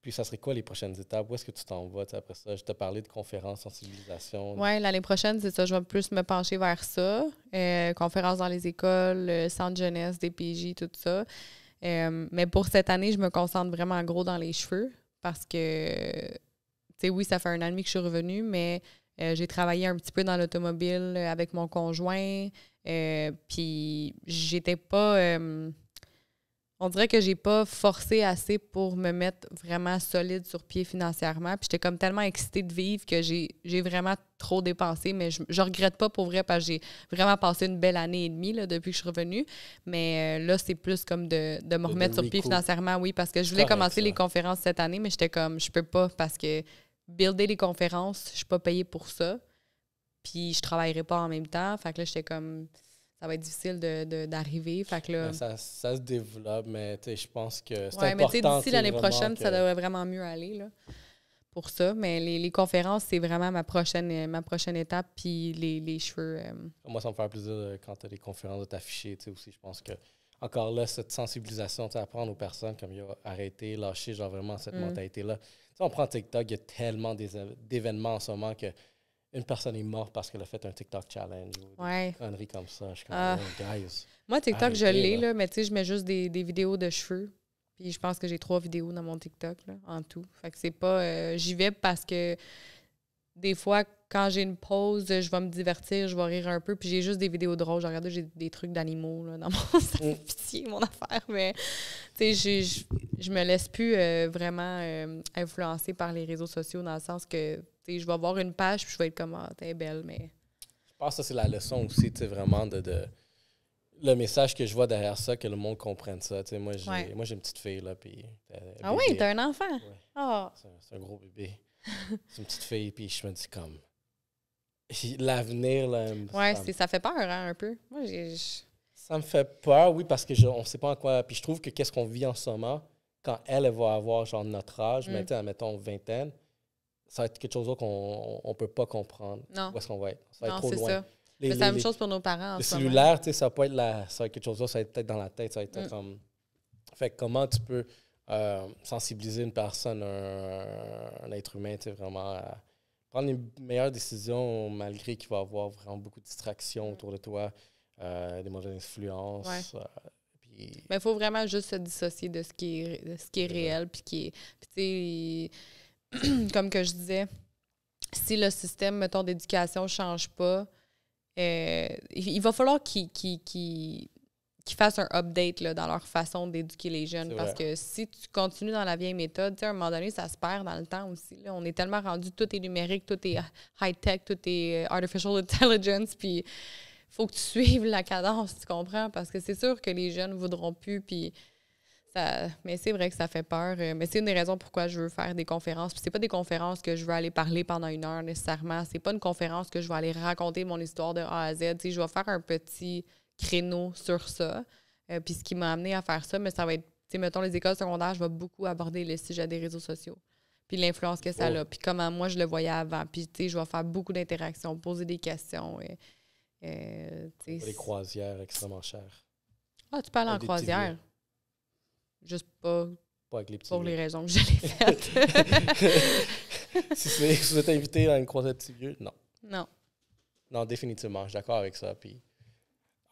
Speaker 1: Puis, ça serait quoi les prochaines étapes? Où est-ce que tu t'en vas après ça? Je t'ai parlé de conférences, sensibilisation. Oui,
Speaker 2: l'année prochaine, c'est ça. Je vais plus me pencher vers ça. conférences dans les écoles, centre jeunesse, DPJ, tout ça. mais pour cette année, je me concentre vraiment gros dans les cheveux parce que oui, ça fait un an et demi que je suis revenue, mais euh, j'ai travaillé un petit peu dans l'automobile euh, avec mon conjoint. Euh, puis j'étais pas. on dirait que j'ai pas forcé assez pour me mettre vraiment solide sur pied financièrement. Puis j'étais comme tellement excitée de vivre que j'ai vraiment trop dépensé. Mais je, regrette pas pour vrai parce que j'ai vraiment passé une belle année et demie depuis que je suis revenue. Mais là, c'est plus comme de, me remettre sur pied financièrement, oui, parce que je voulais commencer les conférences cette année, mais j'étais comme je peux pas parce que builder les conférences, je suis pas payée pour ça. Puis je travaillerai pas en même temps. Fait que là, j'étais comme ça va être difficile d'arriver. De, là, ben, ça,
Speaker 1: se développe, mais je pense que c'est important. D'ici l'année prochaine, ça devrait
Speaker 2: vraiment mieux aller pour ça. Mais les, conférences, c'est vraiment ma prochaine, euh, ma prochaine étape. Puis les, les cheveux. Euh,
Speaker 1: Moi, ça me fait plaisir euh, quand tu as des conférences de t'afficher aussi. Je pense que encore là, cette sensibilisation, apprendre aux personnes comme il a arrêté, lâché, genre vraiment cette mm. mentalité-là on prend TikTok, il y a tellement d'événements en ce moment que une personne est morte parce qu'elle a fait un TikTok challenge ou conneries comme ça. Je suis ah. oh, Moi, TikTok, je l'ai, là.
Speaker 2: mais tu sais, je mets juste des, vidéos de cheveux. Puis je pense que j'ai trois vidéos dans mon TikTok, en tout. Fait que c'est pas. Euh, j'y vais parce que des fois, quand j'ai une pause, je vais me divertir, je vais rire un peu. Puis j'ai juste des vidéos drôles. Genre, regarde j'ai des trucs d'animaux dans mon. [LAUGHS] sac mm. pitié, mon affaire. Mais, tu sais, je me laisse plus euh, vraiment euh, influencer par les réseaux sociaux dans le sens que, je vais voir une page puis je vais être comme, ah, t'es belle, mais.
Speaker 1: Je pense que c'est la leçon aussi, tu sais, vraiment de, Le message que je vois derrière ça, que le monde comprenne ça. Tu moi, j'ai une petite fille, là, puis... Euh, ah oui, t'as un enfant? Ah. C'est un gros bébé c'est une petite fille, puis je me dis comme. [LAUGHS] L'avenir, là. Ouais, ça,
Speaker 2: ça fait peur, hein, un peu. Moi,
Speaker 1: Ça me fait peur, oui, parce que je, on sait pas en quoi. Puis je trouve que qu'est-ce qu'on vit en ce moment, quand elle, va avoir genre notre âge, mm. mettons mettons vingtaine, ça va être quelque chose qu'on ne peut pas comprendre. Non. Où est-ce qu'on va être? Ça va être trop loin. Ça. c'est la même chose pour nos parents. le cellulaire, tu sais, ça va être la, ça va être quelque chose ça va être peut-être dans la tête, ça va être mm. comme. Fait que comment tu peux euh, sensibiliser une personne, un, être humain, vraiment prendre les meilleures décisions malgré qu'il va avoir vraiment beaucoup de distractions mm. autour de toi, euh, des mauvaises influences. Euh,
Speaker 2: Mais il faut vraiment juste se dissocier de ce qui est, ce qui est réel. Puis, qui est, [CLEARS THROAT] comme que je disais, si le système, mettons, d'éducation ne change pas, il va falloir qu'il qu'ils fassent un update dans leur façon d'éduquer les jeunes. Parce que si tu continues dans la vieille méthode, à un moment donné, ça se perd dans le temps aussi. On est tellement rendu, tout est numérique, tout est high-tech, tout est euh, artificial [LAUGHS] intelligence, puis faut que tu suives la cadence, tu comprends? Parce que c'est sûr que les jeunes voudront plus, puis ça, mais c'est vrai que ça fait peur. Euh, mais c'est une des raisons pourquoi je veux faire des conférences. Puis c'est pas des conférences que je veux aller parler pendant une heure nécessairement. C'est pas une conférence que je vais aller raconter mon histoire de A à Z. je vais faire un petit créneau sur ça. Euh, puis ce qui m'a amené à faire ça, mais ça va être, tu sais, mettons, les écoles secondaires, je vais beaucoup aborder le sujet des réseaux sociaux. Puis l'influence que ça oh. a, puis comment moi je le voyais avant. Puis, tu sais, je vais faire beaucoup d'interactions, poser des questions. Et, euh, les
Speaker 1: croisières extrêmement chères. Ah, tu parles en croisière.
Speaker 2: Juste pas, les pour les raisons que je l'ai faites. [LAUGHS] si, vous êtes invité
Speaker 1: à une croisière de petits non. Non. Non, définitivement, je suis d'accord avec ça. Puis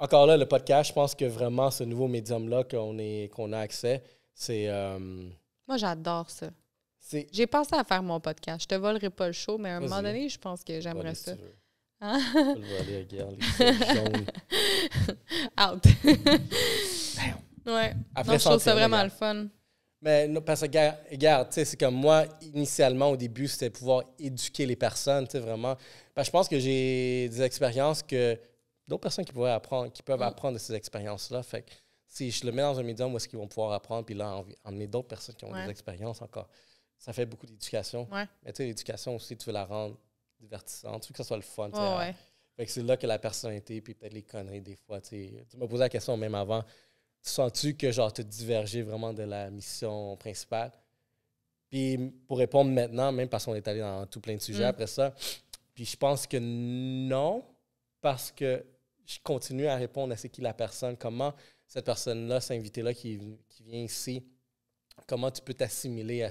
Speaker 1: encore là, le podcast, je pense que vraiment, ce nouveau médium-là qu'on qu'on a accès, c'est. Euh,
Speaker 2: moi, j'adore ça. J'ai pensé à faire mon podcast. Je te volerai pas le show, mais à un moment donné, je pense que j'aimerais ça. [LAUGHS] Out. ouais. je trouve ça vraiment le fun.
Speaker 1: Mais parce que, regarde, c'est comme moi, initialement, au début, c'était pouvoir éduquer les personnes, tu sais, vraiment. je pense que j'ai des expériences que d'autres personnes qui, pourraient apprendre, qui peuvent mm. apprendre de ces expériences-là. Fait si je le mets dans un médium où est-ce qu'ils vont pouvoir apprendre, puis là, emmener d'autres personnes qui ont des expériences encore, ça fait beaucoup d'éducation. Mais tu sais, l'éducation aussi, tu veux la rendre divertissante, tu veux que ça soit le fun. c'est là que la personnalité, puis peut-être les conneries des fois, tu m'as posé la question même avant, sens-tu que genre te diverger vraiment de la mission principale? Puis pour répondre maintenant, même parce qu'on est allé dans tout plein de sujets mm. après ça, puis je pense que non, parce que je continue à répondre à c'est qui la personne, comment cette personne-là, cet invité-là qui, vient ici, comment tu peux t'assimiler à,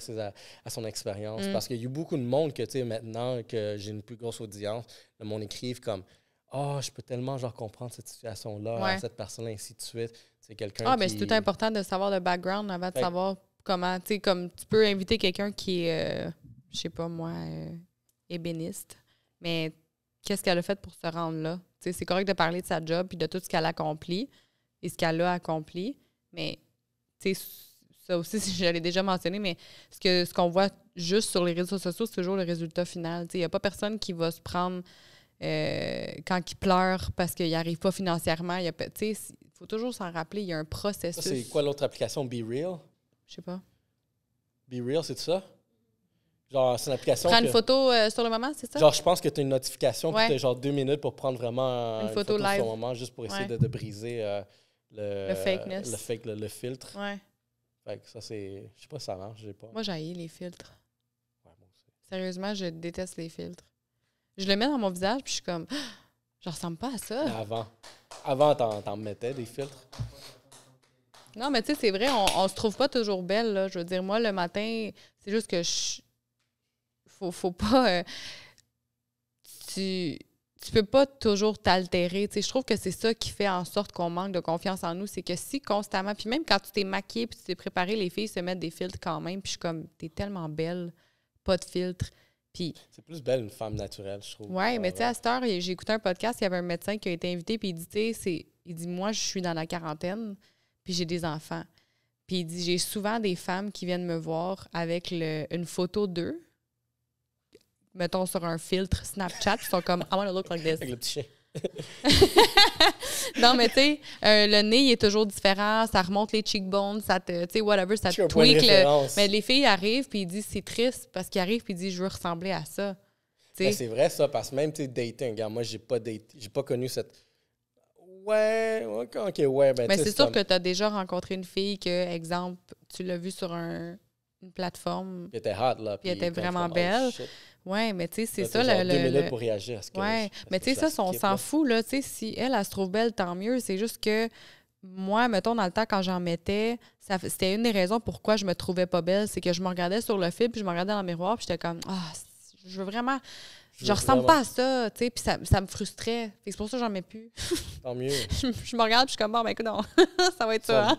Speaker 1: à, son expérience. Mm. Parce qu'il y a beaucoup de monde que, tu sais, maintenant que j'ai une plus grosse audience, le monde écrive comme oh, je peux tellement genre comprendre cette situation-là, cette personne-là, ainsi de suite. C'est quelqu'un Ah, mais ben, c'est tout
Speaker 2: important de savoir le background avant de savoir comment, tu sais, comme tu peux inviter quelqu'un qui est, je euh, je sais pas moi, euh, ébéniste, mais qu'est-ce qu'elle a fait pour se rendre là? c'est correct de parler de sa job puis de tout ce qu'elle accomplit et ce qu'elle a accompli, mais ça aussi, [LAUGHS] je l'ai déjà mentionné, mais ce que ce qu'on voit juste sur les réseaux sociaux, c'est toujours le résultat final. Il n'y a pas personne qui va se prendre euh, quand il pleure parce qu'il arrive pas financièrement. Il faut toujours s'en rappeler, il y a un processus. C'est quoi
Speaker 1: l'autre application, Be Real? Je sais pas. Be Real, c'est ça? Genre, c'est une application. Prends une
Speaker 2: photo euh, sur le moment, c'est ça? Genre, je
Speaker 1: pense que tu as une notification, ouais. puis genre deux minutes pour prendre vraiment une, photo, sur le moment, juste pour essayer de, briser euh, le, fake, le, filtre. Ouais. Fait que ça, c'est. Je sais pas si ça marche, j'ai pas. Moi,
Speaker 2: j'ai les filtres. Ouais, Sérieusement, je déteste les filtres. Je les mets dans mon visage, puis je suis comme. [GASPS] je ressemble pas à ça.
Speaker 1: avant. Avant, t'en mettais des filtres.
Speaker 2: Non, mais tu sais, c'est vrai, on, on se trouve pas toujours belle. Là. Je veux dire, moi, le matin, c'est juste que je faut, faut pas. Euh, tu, tu peux pas toujours t'altérer. Je trouve que c'est ça qui fait en sorte qu'on manque de confiance en nous. C'est que si constamment, puis même quand tu t'es maquillée puis tu t'es préparée, les filles se mettent des filtres quand même. Puis je suis comme, t'es tellement belle, pas de filtre.
Speaker 1: Puis, c'est plus belle une femme naturelle, je trouve. Oui, mais euh, tu sais, à cette
Speaker 2: heure, j'ai écouté un podcast, il y avait un médecin qui a été invité, puis il dit, tu sais, il dit, moi, je suis dans la quarantaine, puis j'ai des enfants. Puis il dit, j'ai souvent des femmes qui viennent me voir avec une photo d'eux, mettons, sur un filtre Snapchat, ils sont comme, I want to look like this. [LAUGHS] non, mais tu sais, euh, le nez, il est toujours différent. Ça remonte les cheekbones, ça te, tu sais, whatever, ça te tweak. Mais les filles arrivent, puis ils disent, c'est triste, parce qu'ils arrivent, puis ils disent, je veux ressembler à ça. Ben, c'est
Speaker 1: vrai, ça, parce que même, tu sais, dating, moi, j'ai pas, date... j'ai pas connu cette. Ouais, ok, ouais. Ben, mais c'est sûr que
Speaker 2: tu as déjà rencontré une fille que, exemple, tu l'as vue sur un, une plateforme. Il était hot, là. Puis était vraiment oh, belle. Oui, mais tu sais, c'est ça. le, deux pour
Speaker 1: réagir. À ce que ouais.
Speaker 2: mais tu sais, ça, on s'en fout. Là. Tu sais, Si elle, elle se trouve belle, tant mieux. C'est juste que moi, mettons, dans le temps, quand j'en mettais, c'était une des raisons pourquoi je me trouvais pas belle. C'est que je me regardais sur le fil, puis je me regardais dans le miroir, puis j'étais comme, ah, je veux vraiment. Je, ressemble pas à ça, tu sais, puis ça, ça, me frustrait. C'est pour ça que j'en mets plus. [LAUGHS] Tant mieux. je, me regarde, puis je suis comme, bon, ben écoute, non, [LAUGHS] ça va être ça. Hein.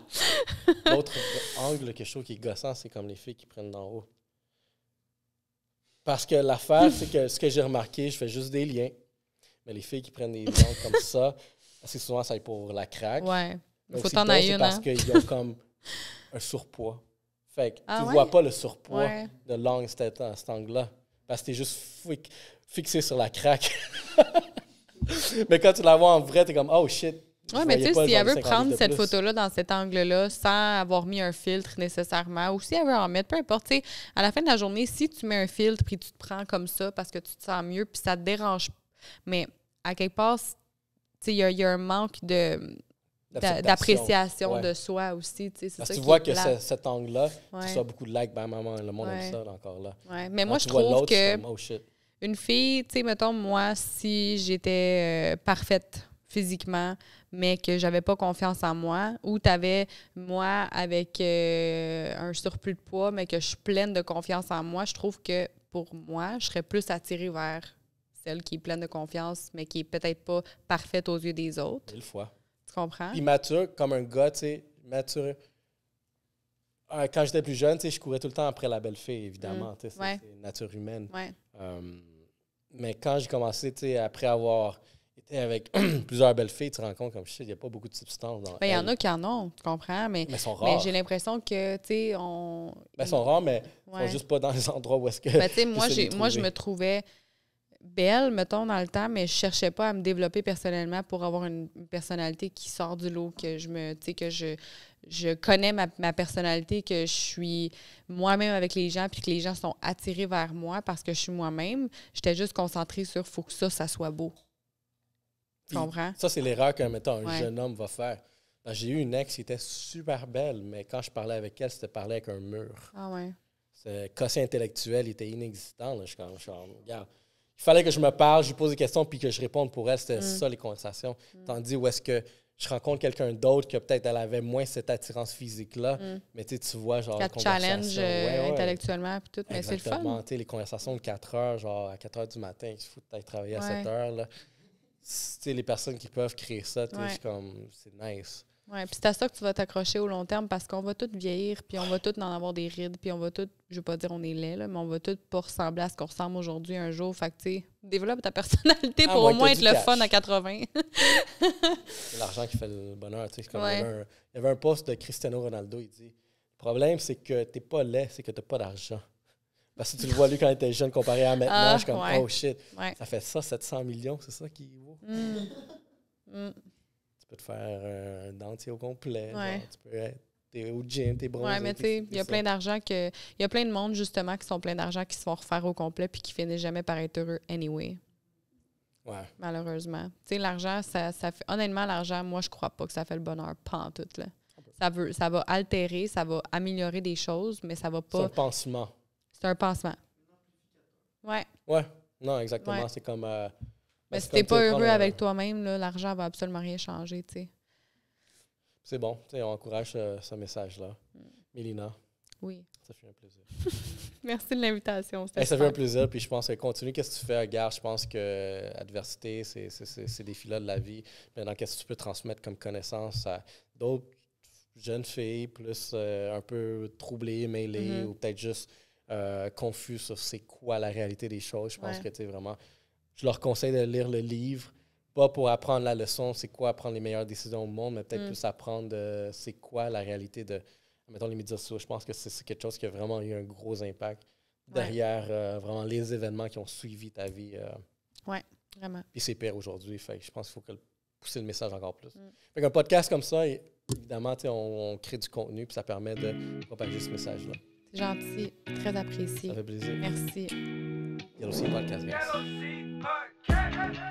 Speaker 2: [LAUGHS]
Speaker 1: L'autre angle que je qui est gossant, c'est comme les filles qui prennent d'en haut. Parce que l'affaire, c'est que ce que j'ai remarqué, je fais juste des liens. Mais les filles qui prennent des liens comme [LAUGHS] ça, assez souvent, ça est pour la craque. Ouais. il Faut t'en aller une. parce Parce y a comme [LAUGHS] un surpoids. Fait que ah tu vois pas le surpoids de l'angle, cet, angle-là. Parce que t'es juste fixé sur la craque. [LAUGHS] Mais quand tu la vois en vrai, t'es comme, oh shit, oui, mais tu sais, si elle veut prendre cette photo-là
Speaker 2: dans cet angle-là sans avoir mis un filtre nécessairement, ou si elle veut en mettre, peu importe, tu sais, à la fin de la journée, si tu mets un filtre puis tu te prends comme ça parce que tu te sens mieux puis ça te dérange, mais à quelque part, tu sais, il y, a un manque de d'appréciation de soi aussi. Parce que tu vois que cet angle-là, tu as beaucoup
Speaker 1: de likes, ben maman, le monde aime ça encore là. Mais moi, je trouve que oh,
Speaker 2: une fille, tu sais, mettons, moi, si j'étais euh, parfaite physiquement, mais que j'avais pas confiance en moi, ou tu avais moi avec euh, un surplus de poids, mais que je suis pleine de confiance en moi, je trouve que pour moi, je serais plus attirée vers celle qui est pleine de confiance, mais qui est peut-être pas parfaite aux yeux des autres. Mille fois. Tu comprends? Puis
Speaker 1: mature, comme un gars, tu sais, mature. Euh, quand j'étais plus jeune, tu sais, je courais tout le temps après la belle fille, évidemment. Mm. Tu c'est nature humaine. Euh, mais quand j'ai commencé, tu sais, après avoir avec [CLEARS THROAT] plusieurs belles filles, tu te rends compte comme il n'y a pas beaucoup de substances dans ben, Il y en a
Speaker 2: qui en ont, tu comprends, mais, mais, j'ai l'impression que, tu sais, on. mais ben, sont rares, mais ils sont juste
Speaker 1: pas dans les [LAUGHS] endroits où est-ce que. Ben, tu sais, moi, moi, je me
Speaker 2: trouvais belle, mettons, dans le temps, mais je cherchais pas à me développer personnellement pour avoir une personnalité qui sort du lot, que je me. Tu que je. Je connais ma, personnalité, que je suis moi-même avec les gens, puis que les gens sont attirés vers moi parce que je suis moi-même. J'étais juste concentrée sur faut que ça, ça soit beau.
Speaker 1: Ça, c'est l'erreur qu'un un jeune homme va faire. Ben, j'ai eu une ex qui était super belle, mais quand je parlais avec elle, c'était parler avec un mur. Ah ouais. Ce quotient intellectuel était inexistant. Il fallait que je me parle, je lui pose des questions, puis que je réponde pour elle. C'était mm. ça, les conversations. Mm. Tandis où est-ce que je rencontre quelqu'un d'autre que peut-être elle avait moins cette attirance physique-là, mm. mais tu vois, genre... Quatre challenge intellectuellement, tout, les conversations de 4 heures, genre à 4 heures du matin, il faut peut-être travailler à 7 heures, là les personnes qui peuvent créer ça, c'est comme, c'est nice.
Speaker 2: Oui, puis c'est à ça que tu vas t'accrocher au long terme parce qu'on va tous vieillir, puis on va tous en avoir des rides, puis on va tous, je veux pas dire on est laid, là, mais on va tous pas ressembler à ce qu'on ressemble aujourd'hui un jour. Fait que, tu sais, développe ta [LAUGHS] personnalité ah, pour au moins être le fun à 80.
Speaker 1: c'est l'argent qui fait le bonheur, tu sais. Il y avait un post de Cristiano Ronaldo, il dit Le problème, c'est que tu n'es pas laid, c'est que tu n'as pas d'argent. Parce que tu le vois, lui, quand il était jeune, comparé à maintenant, ah, je suis comme, oh shit, ça fait ça, 700 millions, c'est ça qui vaut.
Speaker 2: Mm. Mm.
Speaker 1: Tu peux te faire un dentier au complet. tu peux être au gym, t'es bronzé. Ouais, mais tu il y a plein
Speaker 2: d'argent que. Il y a plein de monde, justement, qui sont plein d'argent, qui se font refaire au complet, puis qui finissent jamais par être heureux anyway. Ouais. Malheureusement. Tu sais, l'argent, ça, fait. Honnêtement, l'argent, moi, je crois pas que ça fait le bonheur, pas tout, ah, Ça, veut, ça va altérer, ça va améliorer des choses, mais ça va pas. C'est pansement. C'est un passement. Ouais.
Speaker 1: Ouais. Non, exactement. C'est comme. Euh, ben, mais si pas heureux avec
Speaker 2: toi-même, l'argent va absolument rien changer,
Speaker 1: C'est bon. On encourage euh, ce message-là. Mm. Mélina. Oui. Ça fait un plaisir.
Speaker 2: [LAUGHS] Merci de l'invitation. ça fait un plaisir. Puis
Speaker 1: je pense que continue. Qu'est-ce que tu fais, Gare? Je pense que euh, adversité, c'est ces défis-là de la vie. Maintenant, qu'est-ce que tu peux transmettre comme connaissance à d'autres jeunes filles, plus un peu troublées, mêlées, mm-hmm. ou peut-être juste euh, confus sur c'est quoi la réalité des choses. Je pense que, tu vraiment, je leur conseille de lire le livre, pas pour apprendre la leçon, c'est quoi prendre les meilleures décisions au monde, mais peut-être mm. plus apprendre c'est quoi la réalité de, mettons, les médias sociaux. Je pense que c'est quelque chose qui a vraiment eu un gros impact derrière euh, vraiment les événements qui ont suivi ta vie. Euh, oui, vraiment. Et c'est pire aujourd'hui. je pense qu'il faut que pousser le message encore plus. Mm. Un podcast comme ça, évidemment, on, crée du contenu, puis ça permet de propager ce message-là.
Speaker 2: C'est gentil, très
Speaker 1: apprécié. Ça fait
Speaker 2: plaisir. Merci. Yellow Sea Podcast,
Speaker 1: merci. aussi un Podcast.